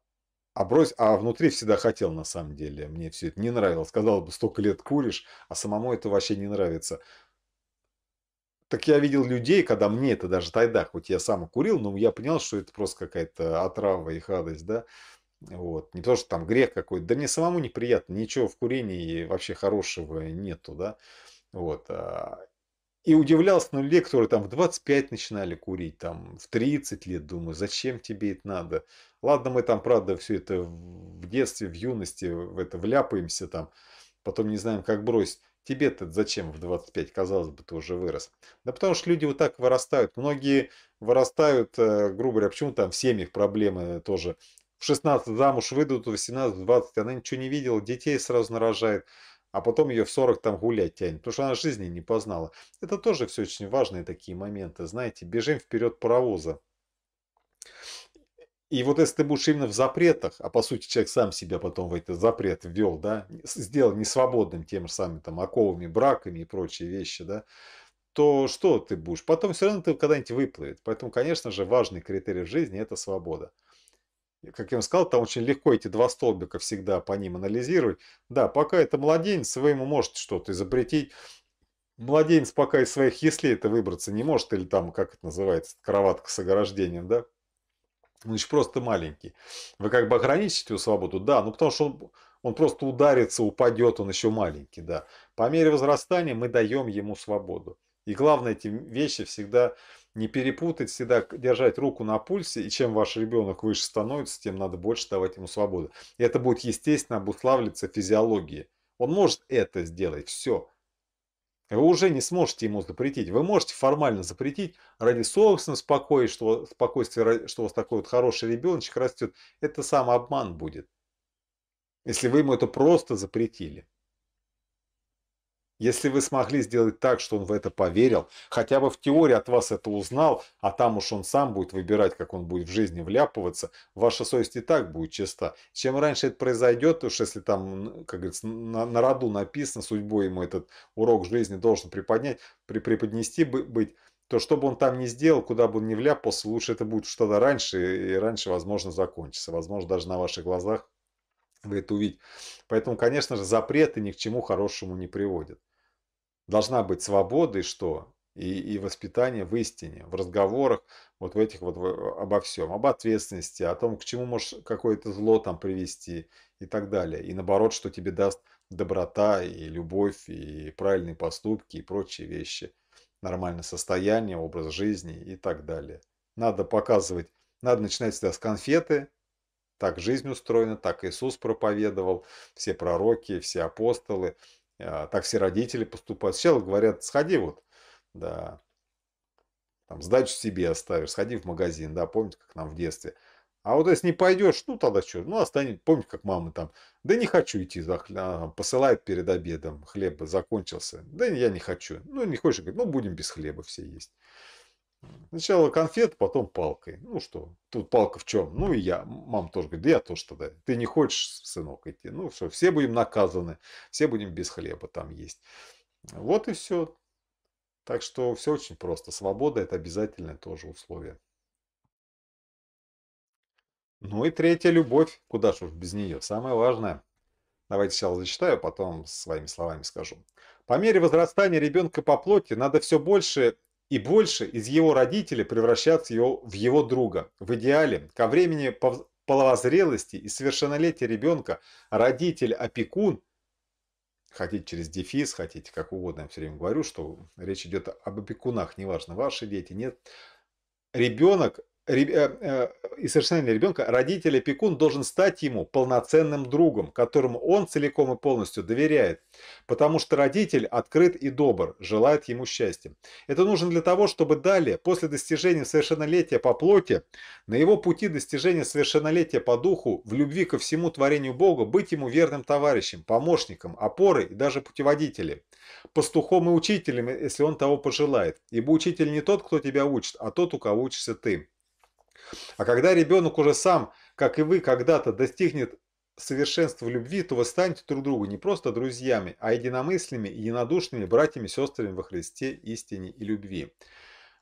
А брось, а внутри всегда хотел, на самом деле. Мне все это не нравилось. Сказал бы, столько лет куришь, а самому это вообще не нравится. Так я видел людей, когда мне это даже тогда, хоть я сам курил, но я понял, что это просто какая-то отрава и хадость, да. Вот. Не то, что там грех какой-то. Да мне самому неприятно. Ничего в курении вообще хорошего нету, да. Вот. А, и удивлялся ну людей, которые там в 25 начинали курить, там в 30 лет, думаю, зачем тебе это надо? Ладно, мы там, правда, все это в детстве, в юности, в это вляпаемся там, потом не знаем, как бросить. Тебе-то зачем в 25, казалось бы, ты уже вырос? Да потому что люди вот так вырастают. Многие вырастают, э, грубо говоря, почему там в семьях проблемы тоже. В 16 замуж выйдут, в 18, в 20, она ничего не видела, детей сразу нарожает а потом ее в 40 там гулять тянет, потому что она жизни не познала. Это тоже все очень важные такие моменты, знаете, бежим вперед паровоза. И вот если ты будешь именно в запретах, а по сути человек сам себя потом в этот запрет ввел, да, сделал несвободным тем же самым там оковами, браками и прочие вещи, да, то что ты будешь? Потом все равно ты когда-нибудь выплывет. Поэтому, конечно же, важный критерий в жизни – это свобода как я вам сказал, там очень легко эти два столбика всегда по ним анализировать. Да, пока это младенец, вы ему можете что-то изобретить. Младенец пока из своих если это выбраться не может, или там, как это называется, кроватка с ограждением, да? Он еще просто маленький. Вы как бы ограничите его свободу, да, ну потому что он, он просто ударится, упадет, он еще маленький, да. По мере возрастания мы даем ему свободу. И главное, эти вещи всегда не перепутать, всегда держать руку на пульсе, и чем ваш ребенок выше становится, тем надо больше давать ему свободы. И это будет естественно обуславливаться физиологией. Он может это сделать, все. Вы уже не сможете ему запретить. Вы можете формально запретить ради собственного спокойствия, что, спокойствия, что у вас такой вот хороший ребеночек растет. Это самообман будет. Если вы ему это просто запретили. Если вы смогли сделать так, что он в это поверил, хотя бы в теории от вас это узнал, а там уж он сам будет выбирать, как он будет в жизни вляпываться, ваша совесть и так будет чиста. Чем раньше это произойдет, уж если там, как говорится, на, на роду написано, судьбой ему этот урок жизни должен преподнять, при, преподнести бы, быть, то что бы он там ни сделал, куда бы он ни вляпался, лучше это будет что-то раньше, и раньше, возможно, закончится. Возможно, даже на ваших глазах говорит, увидеть. Поэтому, конечно же, запреты ни к чему хорошему не приводят. Должна быть свобода и что? И, и воспитание в истине, в разговорах, вот в этих вот в, обо всем, об ответственности, о том, к чему можешь какое-то зло там привести и так далее. И наоборот, что тебе даст доброта и любовь, и правильные поступки, и прочие вещи. Нормальное состояние, образ жизни и так далее. Надо показывать, надо начинать всегда с конфеты, так жизнь устроена, так Иисус проповедовал, все пророки, все апостолы, а, так все родители поступают. Сначала говорят, сходи вот, да, там, сдачу себе оставишь, сходи в магазин, да, помните, как нам в детстве. А вот если не пойдешь, ну тогда что, ну останется, помните, как мама там, да не хочу идти, за хлеб, а, посылает перед обедом, хлеб закончился, да я не хочу. Ну не хочешь, говорит, ну будем без хлеба все есть. Сначала конфет, потом палкой. Ну что, тут палка в чем? Ну и я. Мама тоже говорит, да я тоже тогда. Ты не хочешь, сынок, идти? Ну все, все будем наказаны, все будем без хлеба там есть. Вот и все. Так что все очень просто. Свобода – это обязательное тоже условие. Ну и третья – любовь. Куда же без нее? Самое важное. Давайте сначала зачитаю, а потом своими словами скажу. По мере возрастания ребенка по плоти надо все больше и больше из его родителей превращаться его, в его друга. В идеале, ко времени половозрелости и совершеннолетия ребенка родитель-опекун, хотите через дефис, хотите как угодно, я все время говорю, что речь идет об опекунах, неважно, ваши дети, нет, ребенок Э, э, и совершеннолетия ребенка родитель опекун должен стать ему полноценным другом, которому он целиком и полностью доверяет, потому что родитель открыт и добр, желает ему счастья. Это нужно для того, чтобы далее, после достижения совершеннолетия по плоти, на его пути достижения совершеннолетия по духу, в любви ко всему творению Бога, быть ему верным товарищем, помощником, опорой и даже путеводителем, пастухом и учителем, если он того пожелает, ибо учитель не тот, кто тебя учит, а тот, у кого учишься ты. А когда ребенок уже сам, как и вы, когда-то достигнет совершенства любви, то вы станете друг другу не просто друзьями, а единомыслями, единодушными братьями, сестрами во Христе, истине и любви.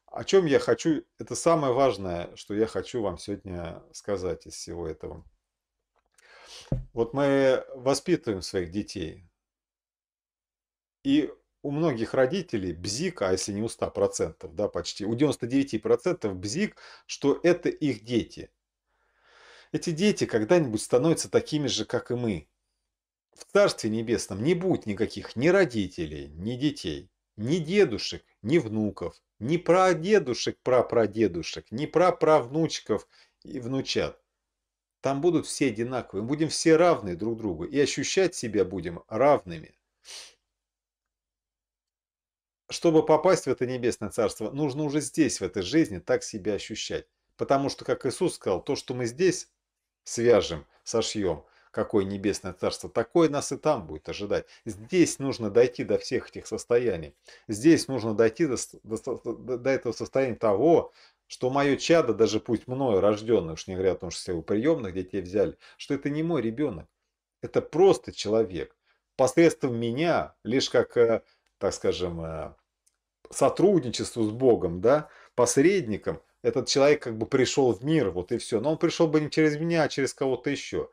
О чем я хочу, это самое важное, что я хочу вам сегодня сказать из всего этого. Вот мы воспитываем своих детей. И у многих родителей бзик, а если не у 100%, да, почти, у 99% бзик, что это их дети. Эти дети когда-нибудь становятся такими же, как и мы. В Царстве Небесном не будет никаких ни родителей, ни детей, ни дедушек, ни внуков, ни прадедушек, прапрадедушек, ни праправнучков и внучат. Там будут все одинаковые, мы будем все равны друг другу и ощущать себя будем равными. Чтобы попасть в это небесное царство, нужно уже здесь, в этой жизни, так себя ощущать. Потому что, как Иисус сказал, то, что мы здесь свяжем, сошьем, какое небесное царство, такое нас и там будет ожидать. Здесь нужно дойти до всех этих состояний. Здесь нужно дойти до, до, до этого состояния того, что мое чадо, даже пусть мною рожденное, уж не говоря о том, что все его приемных детей взяли, что это не мой ребенок, это просто человек. Посредством меня, лишь как э, так скажем, э, сотрудничеству с Богом, да, посредником, этот человек как бы пришел в мир, вот и все. Но он пришел бы не через меня, а через кого-то еще.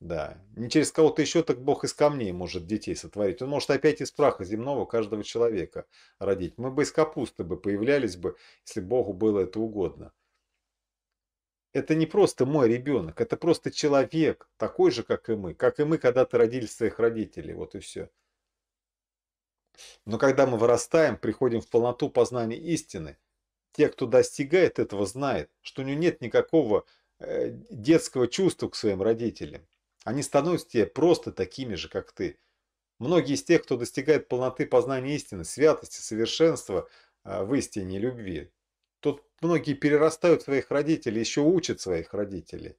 Да, не через кого-то еще, так Бог из камней может детей сотворить. Он может опять из праха земного каждого человека родить. Мы бы из капусты бы появлялись бы, если Богу было это угодно. Это не просто мой ребенок, это просто человек, такой же, как и мы. Как и мы когда-то родились своих родителей, вот и все. Но когда мы вырастаем, приходим в полноту познания истины. Те, кто достигает этого, знают, что у него нет никакого э, детского чувства к своим родителям. Они становятся тебе просто такими же, как ты. Многие из тех, кто достигает полноты познания истины, святости, совершенства а, в истине любви, тут многие перерастают своих родителей, еще учат своих родителей.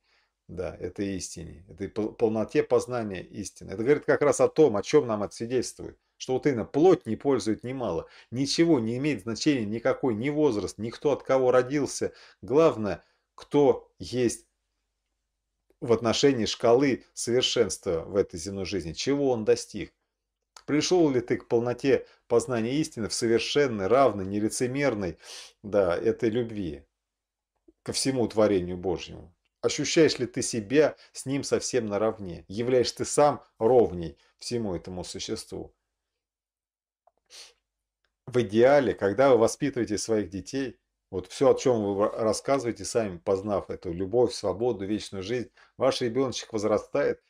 Да, это истине, это полноте познания истины. Это говорит как раз о том, о чем нам это свидетельствует. Что вот именно плоть не пользует немало. Ничего не имеет значения никакой, ни возраст, никто от кого родился. Главное, кто есть в отношении шкалы совершенства в этой земной жизни, чего он достиг. Пришел ли ты к полноте познания истины в совершенной, равной, нелицемерной, да, этой любви ко всему творению Божьему? Ощущаешь ли ты себя с ним совсем наравне? Являешь ты сам ровней всему этому существу? в идеале, когда вы воспитываете своих детей, вот все, о чем вы рассказываете сами, познав эту любовь, свободу, вечную жизнь, ваш ребеночек возрастает,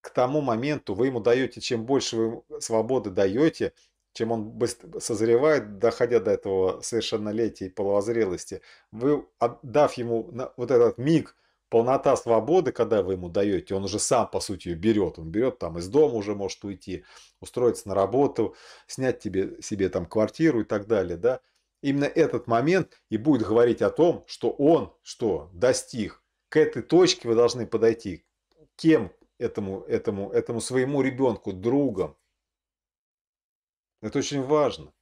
к тому моменту вы ему даете, чем больше вы свободы даете, чем он созревает, доходя до этого совершеннолетия и половозрелости, вы, отдав ему вот этот миг полнота свободы, когда вы ему даете, он уже сам, по сути, ее берет. Он берет там из дома уже может уйти, устроиться на работу, снять тебе, себе там квартиру и так далее, да. Именно этот момент и будет говорить о том, что он что достиг. К этой точке вы должны подойти. Кем этому, этому, этому своему ребенку, другом. Это очень важно.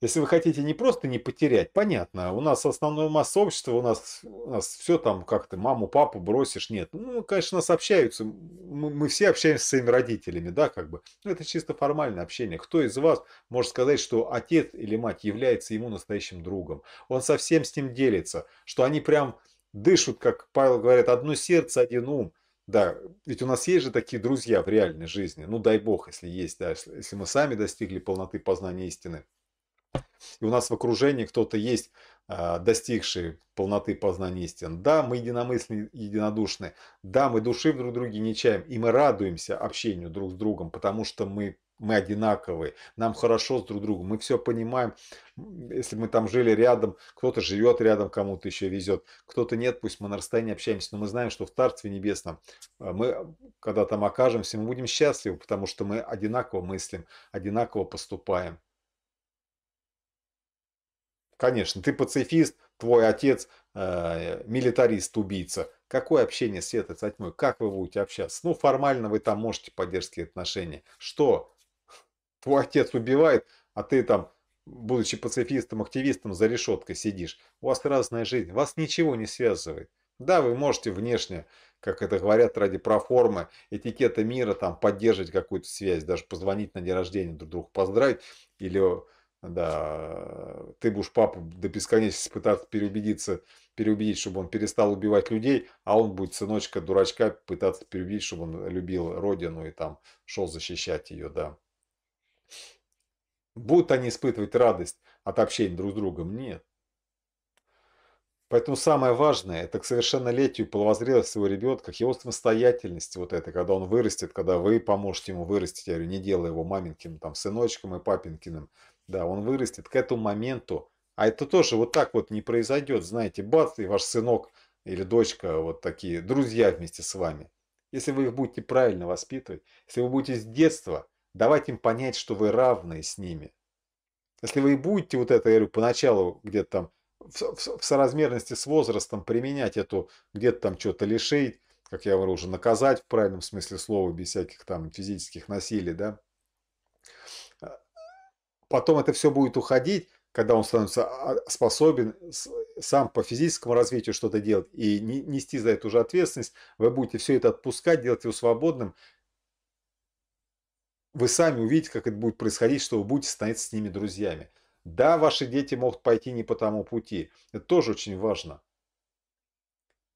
Если вы хотите не просто не потерять, понятно, а у нас основное масса общества, у нас, у нас все там как-то, маму, папу бросишь, нет. Ну, конечно, нас общаются, мы, мы все общаемся со своими родителями, да, как бы. Ну, это чисто формальное общение. Кто из вас может сказать, что отец или мать является ему настоящим другом? Он совсем с ним делится, что они прям дышат, как Павел говорит, одно сердце, один ум. Да, ведь у нас есть же такие друзья в реальной жизни. Ну, дай бог, если есть, да, если мы сами достигли полноты познания истины и у нас в окружении кто-то есть, а, достигший полноты познания истин. Да, мы единомысленны, единодушны. Да, мы души друг в друге не чаем. И мы радуемся общению друг с другом, потому что мы мы одинаковые, нам хорошо с друг другом, мы все понимаем. Если мы там жили рядом, кто-то живет рядом, кому-то еще везет, кто-то нет, пусть мы на расстоянии общаемся, но мы знаем, что в Царстве Небесном а, мы, когда там окажемся, мы будем счастливы, потому что мы одинаково мыслим, одинаково поступаем. Конечно, ты пацифист, твой отец э, милитарист-убийца. Какое общение света со тьмой? Как вы будете общаться? Ну, формально вы там можете поддерживать отношения. Что? Твой отец убивает, а ты там, будучи пацифистом, активистом, за решеткой сидишь. У вас разная жизнь, вас ничего не связывает. Да, вы можете внешне, как это говорят, ради проформы, этикета мира, там, поддерживать какую-то связь, даже позвонить на день рождения друг другу, поздравить или да, э, ты будешь папу до бесконечности пытаться переубедиться, переубедить, чтобы он перестал убивать людей, а он будет сыночка дурачка пытаться переубедить, чтобы он любил родину и там шел защищать ее, да. Будут они испытывать радость от общения друг с другом? Нет. Поэтому самое важное, это к совершеннолетию половозрелости своего ребенка, к его самостоятельности вот это, когда он вырастет, когда вы поможете ему вырастить, я говорю, не делая его маменькиным, там, сыночком и папинкиным, да, он вырастет к этому моменту. А это тоже вот так вот не произойдет, знаете, бац, и ваш сынок или дочка вот такие друзья вместе с вами. Если вы их будете правильно воспитывать, если вы будете с детства давать им понять, что вы равны с ними. Если вы и будете вот это, я говорю, поначалу где-то там в, в, в соразмерности с возрастом применять эту, где-то там что-то лишить, как я говорю, уже наказать в правильном смысле слова, без всяких там физических насилий, да, потом это все будет уходить, когда он становится а, способен сам по физическому развитию что-то делать и нести за это уже ответственность, вы будете все это отпускать, делать его свободным. Вы сами увидите, как это будет происходить, что вы будете становиться с ними друзьями. Да, ваши дети могут пойти не по тому пути. Это тоже очень важно.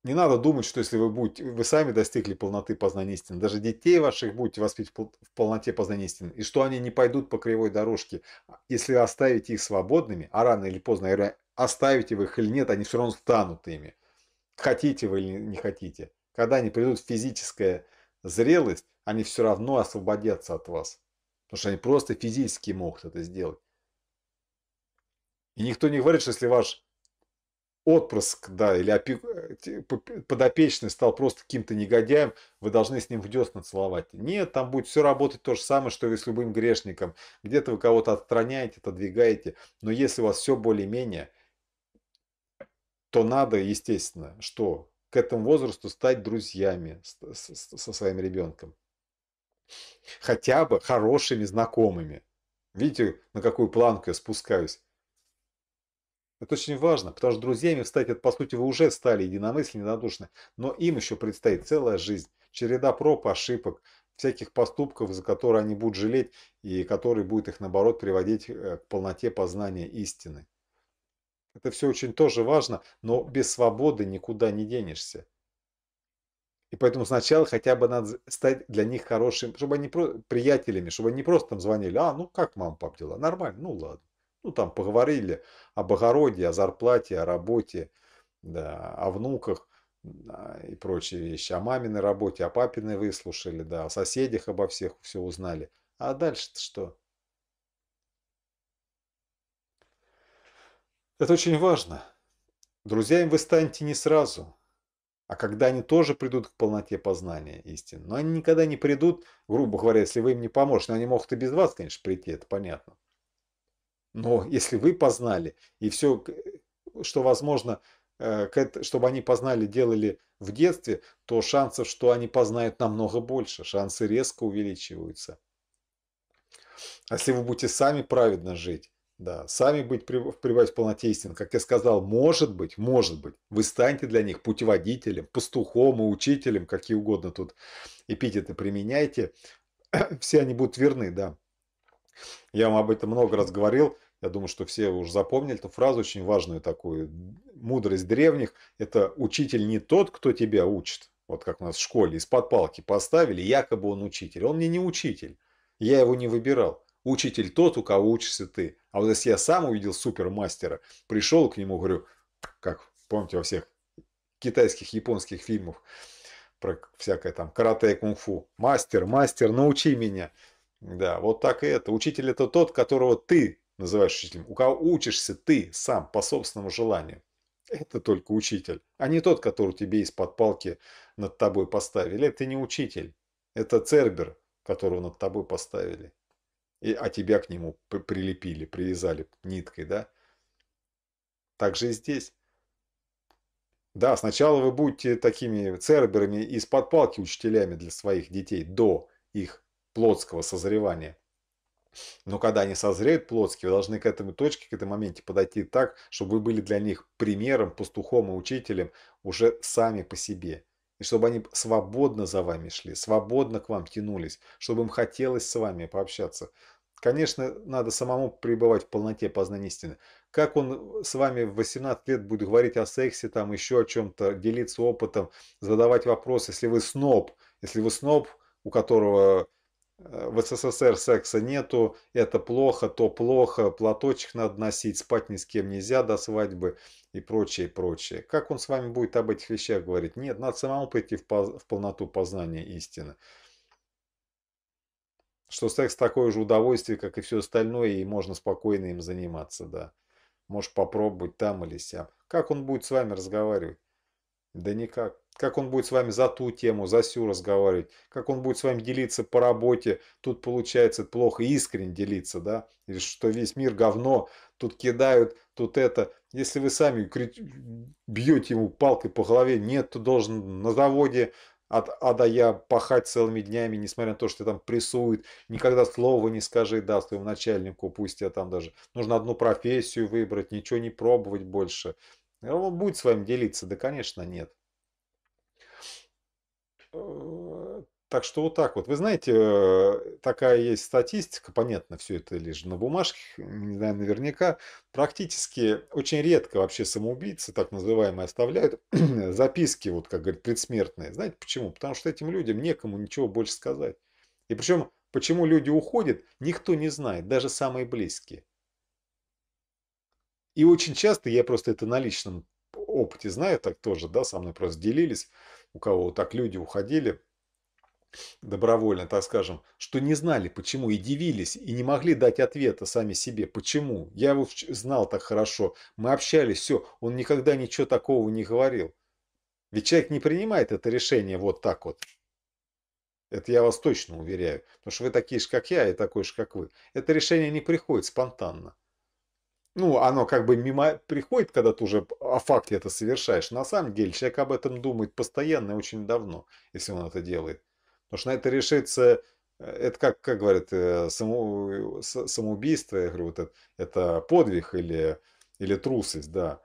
Не надо думать, что если вы будете, вы сами достигли полноты познания истины, даже детей ваших будете воспитывать в полноте познания истины, и что они не пойдут по кривой дорожке. А, если оставите их свободными, а рано или поздно, оставите вы их или нет, они все равно станут ими. Хотите вы или не хотите. Когда они придут в физическое зрелость, они все равно освободятся от вас. Потому что они просто физически могут это сделать. И никто не говорит, что если ваш отпрыск, да, или опи... Э, подопечный стал просто каким-то негодяем, вы должны с ним в десна целовать. Нет, там будет все работать то же самое, что и с любым грешником. Где-то вы кого-то отстраняете, отодвигаете, но если у вас все более-менее, то надо, естественно, что к этому возрасту стать друзьями со своим ребенком. Хотя бы хорошими знакомыми. Видите, на какую планку я спускаюсь? Это очень важно, потому что друзьями встать это, по сути, вы уже стали единомысленно, единодушны, но им еще предстоит целая жизнь, череда проб, ошибок, всяких поступков, за которые они будут жалеть и которые будут их, наоборот, приводить э, к полноте познания истины. Это все очень тоже важно, но без свободы никуда не денешься. И поэтому сначала хотя бы надо стать для них хорошим, чтобы они приятелями, чтобы они не просто там звонили, а, ну как мама, пап дела, нормально, ну ладно. Ну, там поговорили об огороде, о зарплате, о работе, да, о внуках да, и прочие вещи. О маминой работе, о папиной выслушали, да, о соседях обо всех все узнали. А дальше-то что? Это очень важно. Друзьями вы станете не сразу, а когда они тоже придут к полноте познания истины. Но они никогда не придут, грубо говоря, если вы им не поможете. Но они могут и без вас, конечно, прийти, это понятно. Но если вы познали, и все, э, что возможно, э, чтобы они познали, делали в детстве, то шансов, что они познают, намного больше. Шансы резко увеличиваются. А если вы будете сами праведно жить, да, сами быть пребывать в полноте истины, как я сказал, может быть, может быть, вы станете для них путеводителем, пастухом и учителем, какие угодно тут эпитеты применяйте, все они будут верны, да. Я вам об этом много раз говорил. Я думаю, что все уже запомнили эту фразу, очень важную такую. Мудрость древних – это учитель не тот, кто тебя учит. Вот как у нас в школе из-под палки поставили, якобы он учитель. Он мне не учитель. Я его не выбирал. Учитель тот, у кого учишься ты. А вот если я сам увидел супермастера, пришел к нему, говорю, как помните во всех китайских, японских фильмах про всякое там карате и кунг-фу. Мастер, мастер, научи меня. Да, вот так и это. Учитель это тот, которого ты называешь учителем, у кого учишься ты сам по собственному желанию. Это только учитель, а не тот, который тебе из-под палки над тобой поставили. Это не учитель, это цербер, которого над тобой поставили. И, а тебя к нему прилепили, привязали ниткой, да? Так же и здесь. Да, сначала вы будете такими церберами из-под палки учителями для своих детей до их плотского созревания. Но когда они созреют плотские, вы должны к этому точке, к этому моменте подойти так, чтобы вы были для них примером, пастухом и учителем уже сами по себе. И чтобы они свободно за вами шли, свободно к вам тянулись, чтобы им хотелось с вами пообщаться. Конечно, надо самому пребывать в полноте познания истины. Как он с вами в 18 лет будет говорить о сексе, там еще о чем-то, делиться опытом, задавать вопросы, если вы сноб, если вы сноб, у которого Э, в СССР секса нету, это плохо, то плохо, платочек надо носить, спать ни с кем нельзя до свадьбы и прочее, прочее. Как он с вами будет об этих вещах говорить? Нет, надо самому пойти в, поз... в полноту познания истины. Что секс такое же удовольствие, как и все остальное, и можно спокойно им заниматься, да. Можешь попробовать там или сям. Как он будет с вами разговаривать? Да никак как он будет с вами за ту тему, за всю разговаривать, как он будет с вами делиться по работе, тут получается плохо искренне делиться, да, или что весь мир говно, тут кидают, тут это. Если вы сами бьете ему палкой по голове, нет, ты должен на заводе от А, а до Я пахать целыми днями, несмотря на то, что там прессует, никогда слова не скажи, да, своему начальнику, пусть я там даже, нужно одну профессию выбрать, ничего не пробовать больше. Он будет с вами делиться? Да, конечно, нет. Э, так что вот так вот. Вы знаете, такая есть статистика, понятно, все это лишь на бумажке, не знаю наверняка. Практически очень редко вообще самоубийцы, так называемые, оставляют записки, вот как говорят, предсмертные. Знаете почему? Потому что этим людям некому ничего больше сказать. И причем, почему люди уходят, никто не знает, даже самые близкие. И очень часто, я просто это на личном опыте знаю, так тоже, да, со мной просто делились, у кого так люди уходили добровольно, так скажем, что не знали, почему, и дивились, и не могли дать ответа сами себе, почему. Я его знал так хорошо, мы общались, все, он никогда ничего такого не говорил. Ведь человек не принимает это решение вот так вот. Это я вас точно уверяю, потому что вы такие же, как я, и такой же, как вы. Это решение не приходит спонтанно ну, оно как бы мимо приходит, когда ты уже о факте это совершаешь. На самом деле человек об этом думает постоянно и очень давно, если он это делает. Потому что на это решится, э, это как, как говорят, э, само, э, самоубийство, я говорю, вот это, это подвиг или, или трусость, да.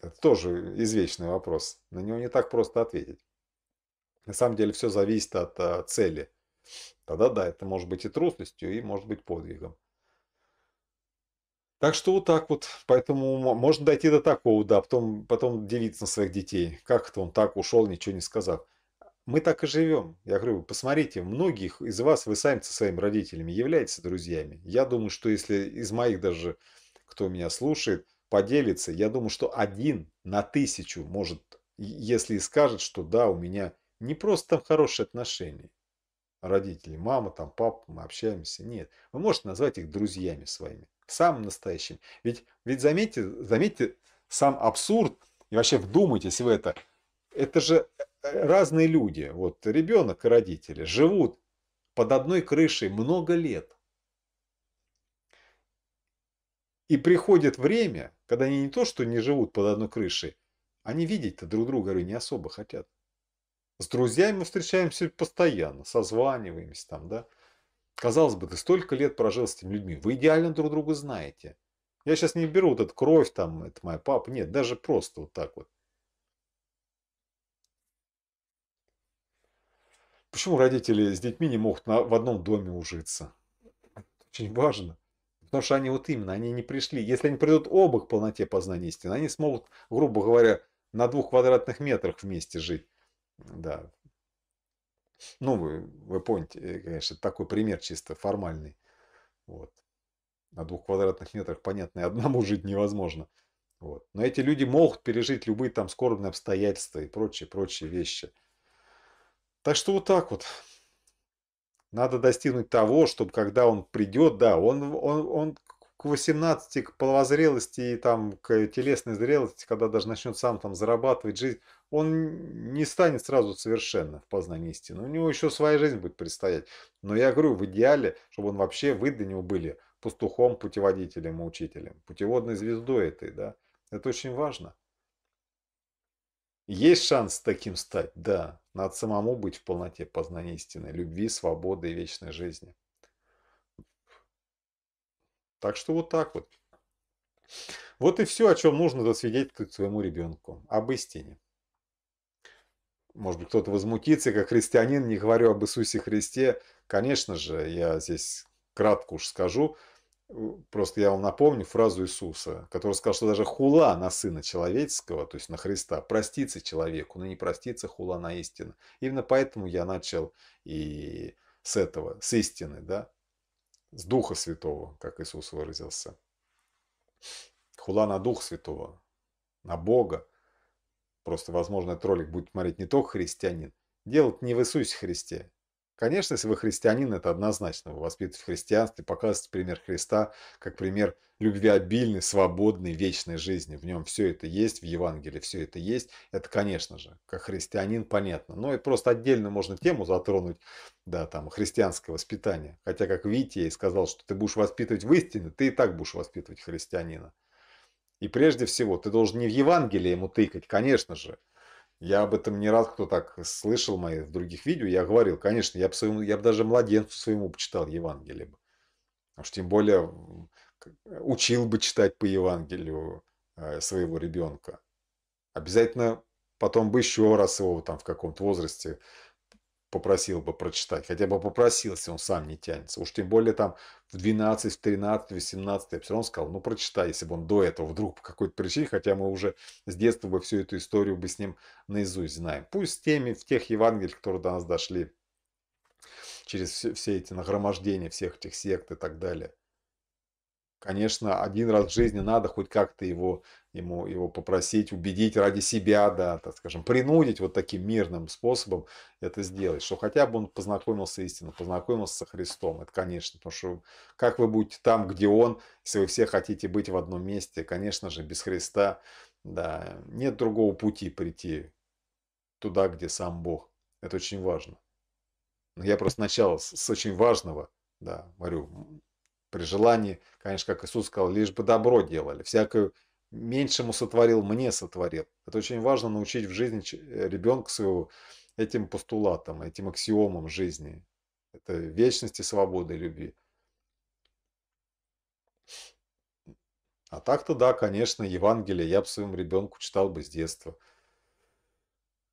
Это тоже извечный вопрос. На него не так просто ответить. На самом деле все зависит от цели. Тогда да, это может быть и трусостью, и может быть подвигом. Так что вот так вот. Поэтому можно дойти до такого, да, потом, потом делиться на своих детей. Как это он так ушел, ничего не сказав. Мы так и живем. Я говорю, посмотрите, многих из вас, вы сами со своими родителями являетесь друзьями. Я думаю, что если из моих даже, кто меня слушает, поделится, я думаю, что один на тысячу может, если и скажет, что да, у меня не просто там хорошие отношения, родители, мама, там, папа, мы общаемся. Нет, вы можете назвать их друзьями своими. Самым настоящим. Ведь, ведь заметьте, заметьте сам абсурд, и вообще вдумайтесь в это. Это же э, разные люди, вот ребенок и родители, живут под одной крышей много лет. И приходит время, когда они не то, что не живут под одной крышей, они видеть-то друг друга, не особо хотят. С друзьями мы встречаемся постоянно, созваниваемся там, да. Казалось бы, ты столько лет прожил с этими людьми, вы идеально друг друга знаете. Я сейчас не беру вот эту кровь, там, это моя папа, нет, даже просто вот так вот. Почему родители с детьми не могут на, в одном доме ужиться? Очень важно. Потому что они вот именно, они не пришли. Если они придут оба к полноте познания истины, они смогут, грубо говоря, на двух квадратных метрах вместе жить. Да, ну, вы, вы помните, э, конечно, такой пример чисто формальный. Вот. На двух квадратных метрах, понятно, и одному жить невозможно. Вот. Но эти люди могут пережить любые там скорбные обстоятельства и прочие, прочие вещи. Так что вот так вот. Надо достигнуть того, чтобы когда он придет, да, он, он, он к 18, к половозрелости и там к телесной зрелости, когда даже начнет сам там зарабатывать, жизнь он не станет сразу совершенно в познании истины. У него еще своя жизнь будет предстоять. Но я говорю, в идеале, чтобы он вообще, вы для него были пастухом, путеводителем, учителем, путеводной звездой этой, да. Это очень важно. Есть шанс таким стать, да. Надо самому быть в полноте познания истины, любви, свободы и вечной жизни. Так что вот так вот. Вот и все, о чем нужно засвидетельствовать своему ребенку. Об истине может быть, кто-то возмутится, как христианин, не говорю об Иисусе Христе. Конечно же, я здесь кратко уж скажу, э, просто я вам напомню фразу Иисуса, который сказал, что даже хула на Сына Человеческого, то есть на Христа, простится человеку, но не простится хула на истину. Именно поэтому я начал и с этого, с истины, да, с Духа Святого, как Иисус выразился. Хула на Дух Святого, на Бога. Просто, возможно, этот ролик будет смотреть не только христианин. Делать не в Иисусе Христе. Конечно, если вы христианин, это однозначно. Вы воспитываете в христианстве, показываете пример Христа, как пример любви, обильной, свободной, вечной жизни. В нем все это есть, в Евангелии все это есть. Это, конечно же, как христианин, понятно. Но и просто отдельно можно тему затронуть, да, там, христианское воспитание. Хотя, как видите, я и сказал, что ты будешь воспитывать в истине, ты и так будешь воспитывать христианина. И прежде всего, ты должен не в Евангелие ему тыкать, конечно же. Я об этом не раз, кто так слышал мои в других видео, я говорил, конечно, я бы, своему, я бы даже младенцу своему почитал Евангелие бы. А уж тем более учил бы читать по Евангелию э, своего ребенка. Обязательно потом бы еще раз его там в каком-то возрасте попросил бы прочитать. Хотя бы попросился, он сам не тянется. Уж тем более там в 12, в 13, в 18 я все равно сказал, ну прочитай, если бы он до этого вдруг по какой-то причине, хотя мы уже с детства бы всю эту историю бы с ним наизусть знаем. Пусть с теми, в тех Евангелиях, которые до нас дошли через все, все эти нагромождения всех этих сект и так далее. Конечно, один раз в жизни надо хоть как-то его ему его попросить, убедить ради себя, да, так скажем, принудить вот таким мирным способом это сделать, что хотя бы он познакомился истинно, познакомился со Христом, это конечно, потому что как вы будете там, где он, если вы все хотите быть в одном месте, конечно же, без Христа, да, нет другого пути прийти туда, где сам Бог, это очень важно. Но я просто начал с, с очень важного, да, говорю, при желании, конечно, как Иисус сказал, лишь бы добро делали, всякую меньшему сотворил, мне сотворил. Это очень важно научить в жизни э, ребенка своего этим постулатам, этим аксиомам жизни. Это вечности, свободы, любви. А так-то да, конечно, Евангелие я бы своему ребенку читал бы с детства.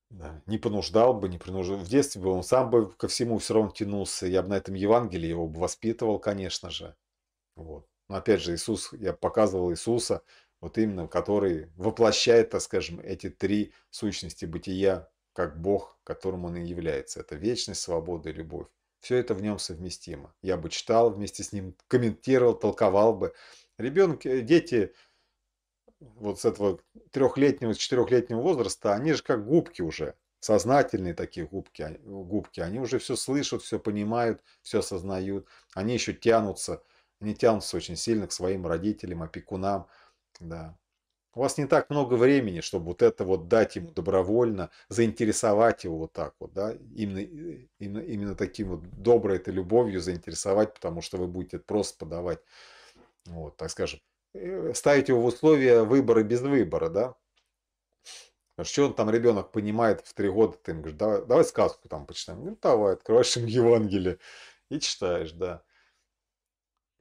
Да. Не понуждал бы, не принуждал. В детстве бы он сам бы ко всему все равно тянулся. Я бы на этом Евангелии его бы воспитывал, конечно же. Вот. Но опять же, Иисус, я показывал Иисуса, вот именно который воплощает, так скажем, эти три сущности бытия, как Бог, которым он и является. Это вечность, свобода и любовь. Все это в нем совместимо. Я бы читал вместе с ним, комментировал, толковал бы. Ребенки, э, дети вот с этого трехлетнего, с четырехлетнего возраста, они же как губки уже, сознательные такие губки, а, губки. Они уже все слышат, все понимают, все осознают. Они еще тянутся, они тянутся очень сильно к своим родителям, опекунам – да. У вас не так много времени, чтобы вот это вот дать ему добровольно, заинтересовать его вот так вот, да, именно, э, именно, именно таким вот доброй этой любовью заинтересовать, потому что вы будете просто подавать, вот, так скажем, э, ставить его в условия выбора без выбора, да. Потому что он там, ребенок, понимает в три года, ты ему говоришь, давай, давай сказку там почитаем. Ну, давай, открываешь им Евангелие и читаешь, да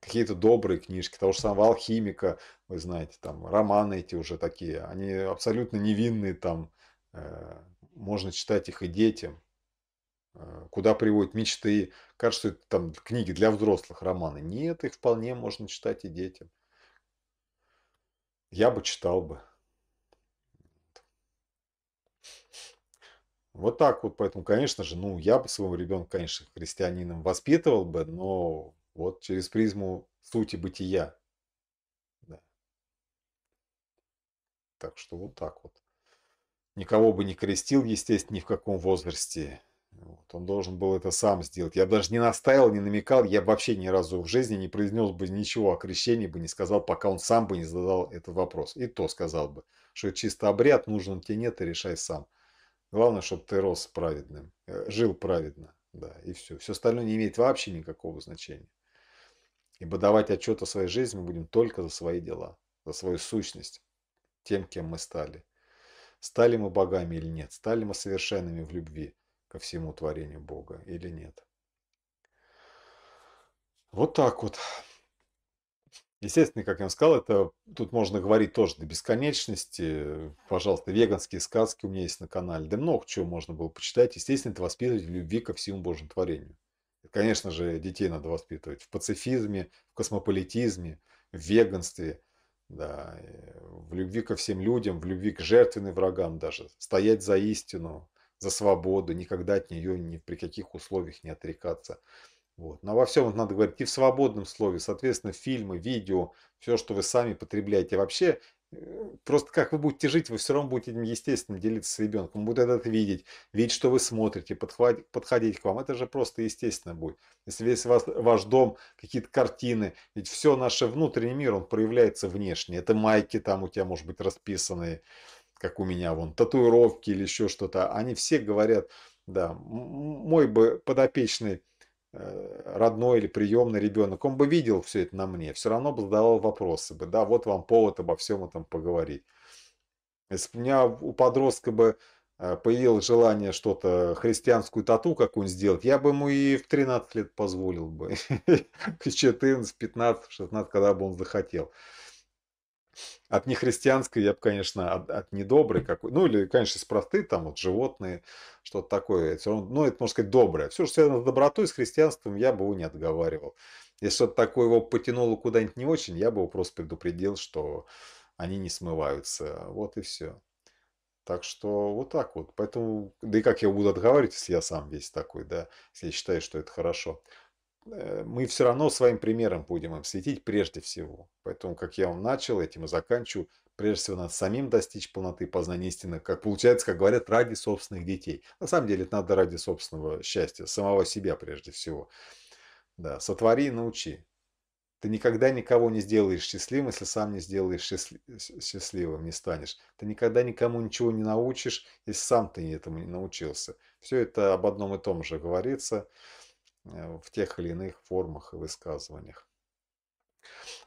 какие-то добрые книжки, того же самого алхимика, вы знаете, там романы эти уже такие, они абсолютно невинные там, э, можно читать их и детям, э, куда приводят мечты, кажется, это там книги для взрослых, романы. Нет, их вполне можно читать и детям. Я бы читал бы. Вот так вот, поэтому, конечно же, ну, я бы своего ребенка, конечно, христианином воспитывал бы, но вот через призму сути бытия. Да. Так что вот так вот. Никого бы не крестил, естественно, ни в каком возрасте. Вот, он должен был это сам сделать. Я даже не настаивал, не намекал, я вообще ни разу в жизни не произнес бы ничего о крещении, бы не сказал, пока он сам бы не задал этот вопрос. И то сказал бы, что чисто обряд, нужен тебе нет, и решай сам. Главное, чтобы ты рос праведным, э, жил праведно, да, и все. Все остальное не имеет вообще никакого значения. Ибо давать отчет о своей жизни мы будем только за свои дела, за свою сущность, тем, кем мы стали. Стали мы богами или нет? Стали мы совершенными в любви ко всему творению Бога или нет? Вот так вот. Естественно, как я вам сказал, это тут можно говорить тоже до бесконечности. Пожалуйста, веганские сказки у меня есть на канале. Да много чего можно было почитать. Естественно, это воспитывать в любви ко всему Божьему творению. Конечно же, детей надо воспитывать в пацифизме, в космополитизме, в веганстве, да, э, в любви ко всем людям, в любви к жертвенным врагам даже, стоять за истину, за свободу, никогда от нее ни при каких условиях не отрекаться. Вот. Но ну, а во всем надо говорить и в свободном слове, соответственно, фильмы, видео, все, что вы сами потребляете. Вообще Просто как вы будете жить, вы все равно будете естественным делиться с ребенком, он будет это видеть, видеть, что вы смотрите, подходить, подходить к вам. Это же просто естественно будет. Если весь вас, ваш дом, какие-то картины, ведь все наше внутренний мир, он проявляется внешне. Это майки там у тебя, может быть, расписанные, как у меня, вон, татуировки или еще что-то. Они все говорят, да, мой бы подопечный Э, родной или приемный ребенок, он бы видел все это на мне, все равно бы задавал вопросы бы, да, вот вам повод обо всем этом поговорить. Если бы у меня у подростка бы э, появилось желание что-то, христианскую тату какую-нибудь сделать, я бы ему и в 13 лет позволил бы, 14, 15, 16, когда бы он захотел. От нехристианской я бы, конечно, от, от недоброй какой ну или, конечно, из просты, там вот животные, что-то такое, все равно, ну это, можно сказать, доброе. Все, что связано с добротой, с христианством, я бы его не отговаривал. Если что-то такое его потянуло куда-нибудь не очень, я бы его просто предупредил, что они не смываются. Вот и все. Так что вот так вот. Поэтому, да и как я буду отговаривать, если я сам весь такой, да, если я считаю, что это хорошо. Э, мы все равно своим примером будем им светить прежде всего. Поэтому, как я вам начал, этим и заканчиваю. Прежде всего, надо самим достичь полноты познания истины, как получается, как говорят, ради собственных детей. На самом деле, это надо ради собственного счастья, самого себя прежде всего. Да, сотвори и научи. Ты никогда никого не сделаешь счастливым, если сам не сделаешь счастливым, не станешь. Ты никогда никому ничего не научишь, если сам ты этому не научился. Все это об одном и том же говорится. Э, в тех или иных формах и высказываниях.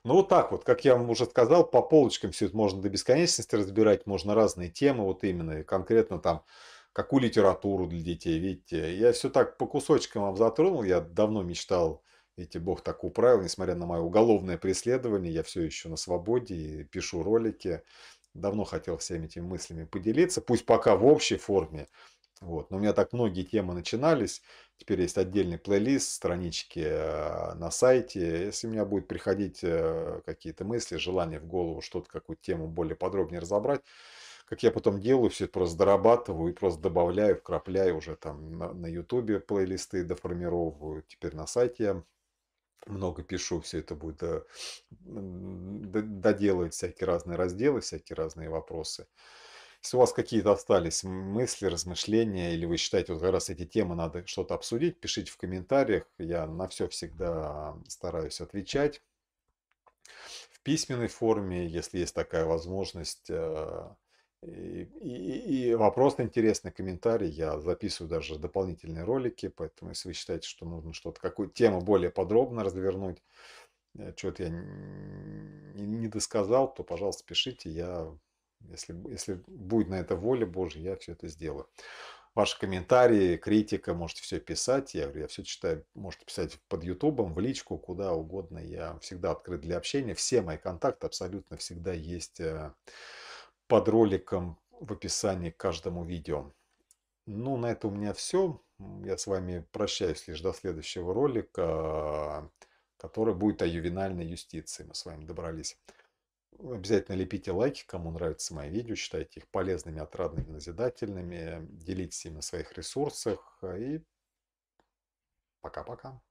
Ну вот так вот, как я вам уже сказал, по полочкам все это можно до бесконечности разбирать, можно разные темы, вот именно конкретно там, какую литературу для детей, видите. Э, я все так по кусочкам вам затронул, я давно мечтал, видите, Бог так управил, несмотря на мое уголовное преследование, я все еще на свободе и пишу ролики. Давно хотел всеми этими мыслями поделиться, пусть пока в общей форме, вот. Но у меня так многие темы начинались. Теперь есть отдельный плейлист, странички э, на сайте. Если у меня будет приходить э, какие-то мысли, желания в голову, что-то, какую-то тему более подробнее разобрать, как я потом делаю, все это просто дорабатываю и просто добавляю, вкрапляю уже там на ютубе плейлисты доформировываю. Теперь на сайте я много пишу, все это будет э, доделывать всякие разные разделы, всякие разные вопросы. Если у вас какие-то остались мысли, размышления, или вы считаете, вот как раз эти темы надо что-то обсудить, пишите в комментариях. Я на все всегда стараюсь отвечать. В письменной форме, если есть такая возможность. Э, и, и, и вопрос интересный, комментарий. Я записываю даже дополнительные ролики, поэтому если вы считаете, что нужно что-то, какую тему более подробно развернуть, э, что-то я не досказал, то, пожалуйста, пишите, я если, если будет на это воля Божья, я все это сделаю. Ваши комментарии, критика, можете все писать. Я говорю, я все читаю, можете писать под Ютубом, в личку, куда угодно. Я всегда открыт для общения. Все мои контакты абсолютно всегда есть э, под роликом в описании к каждому видео. Ну, на это у меня все. Я с вами прощаюсь лишь до следующего ролика, который будет о ювенальной юстиции. Мы с вами добрались. Обязательно лепите лайки, кому нравятся мои видео, считайте их полезными, отрадными, назидательными, делитесь ими на своих ресурсах э, и пока-пока.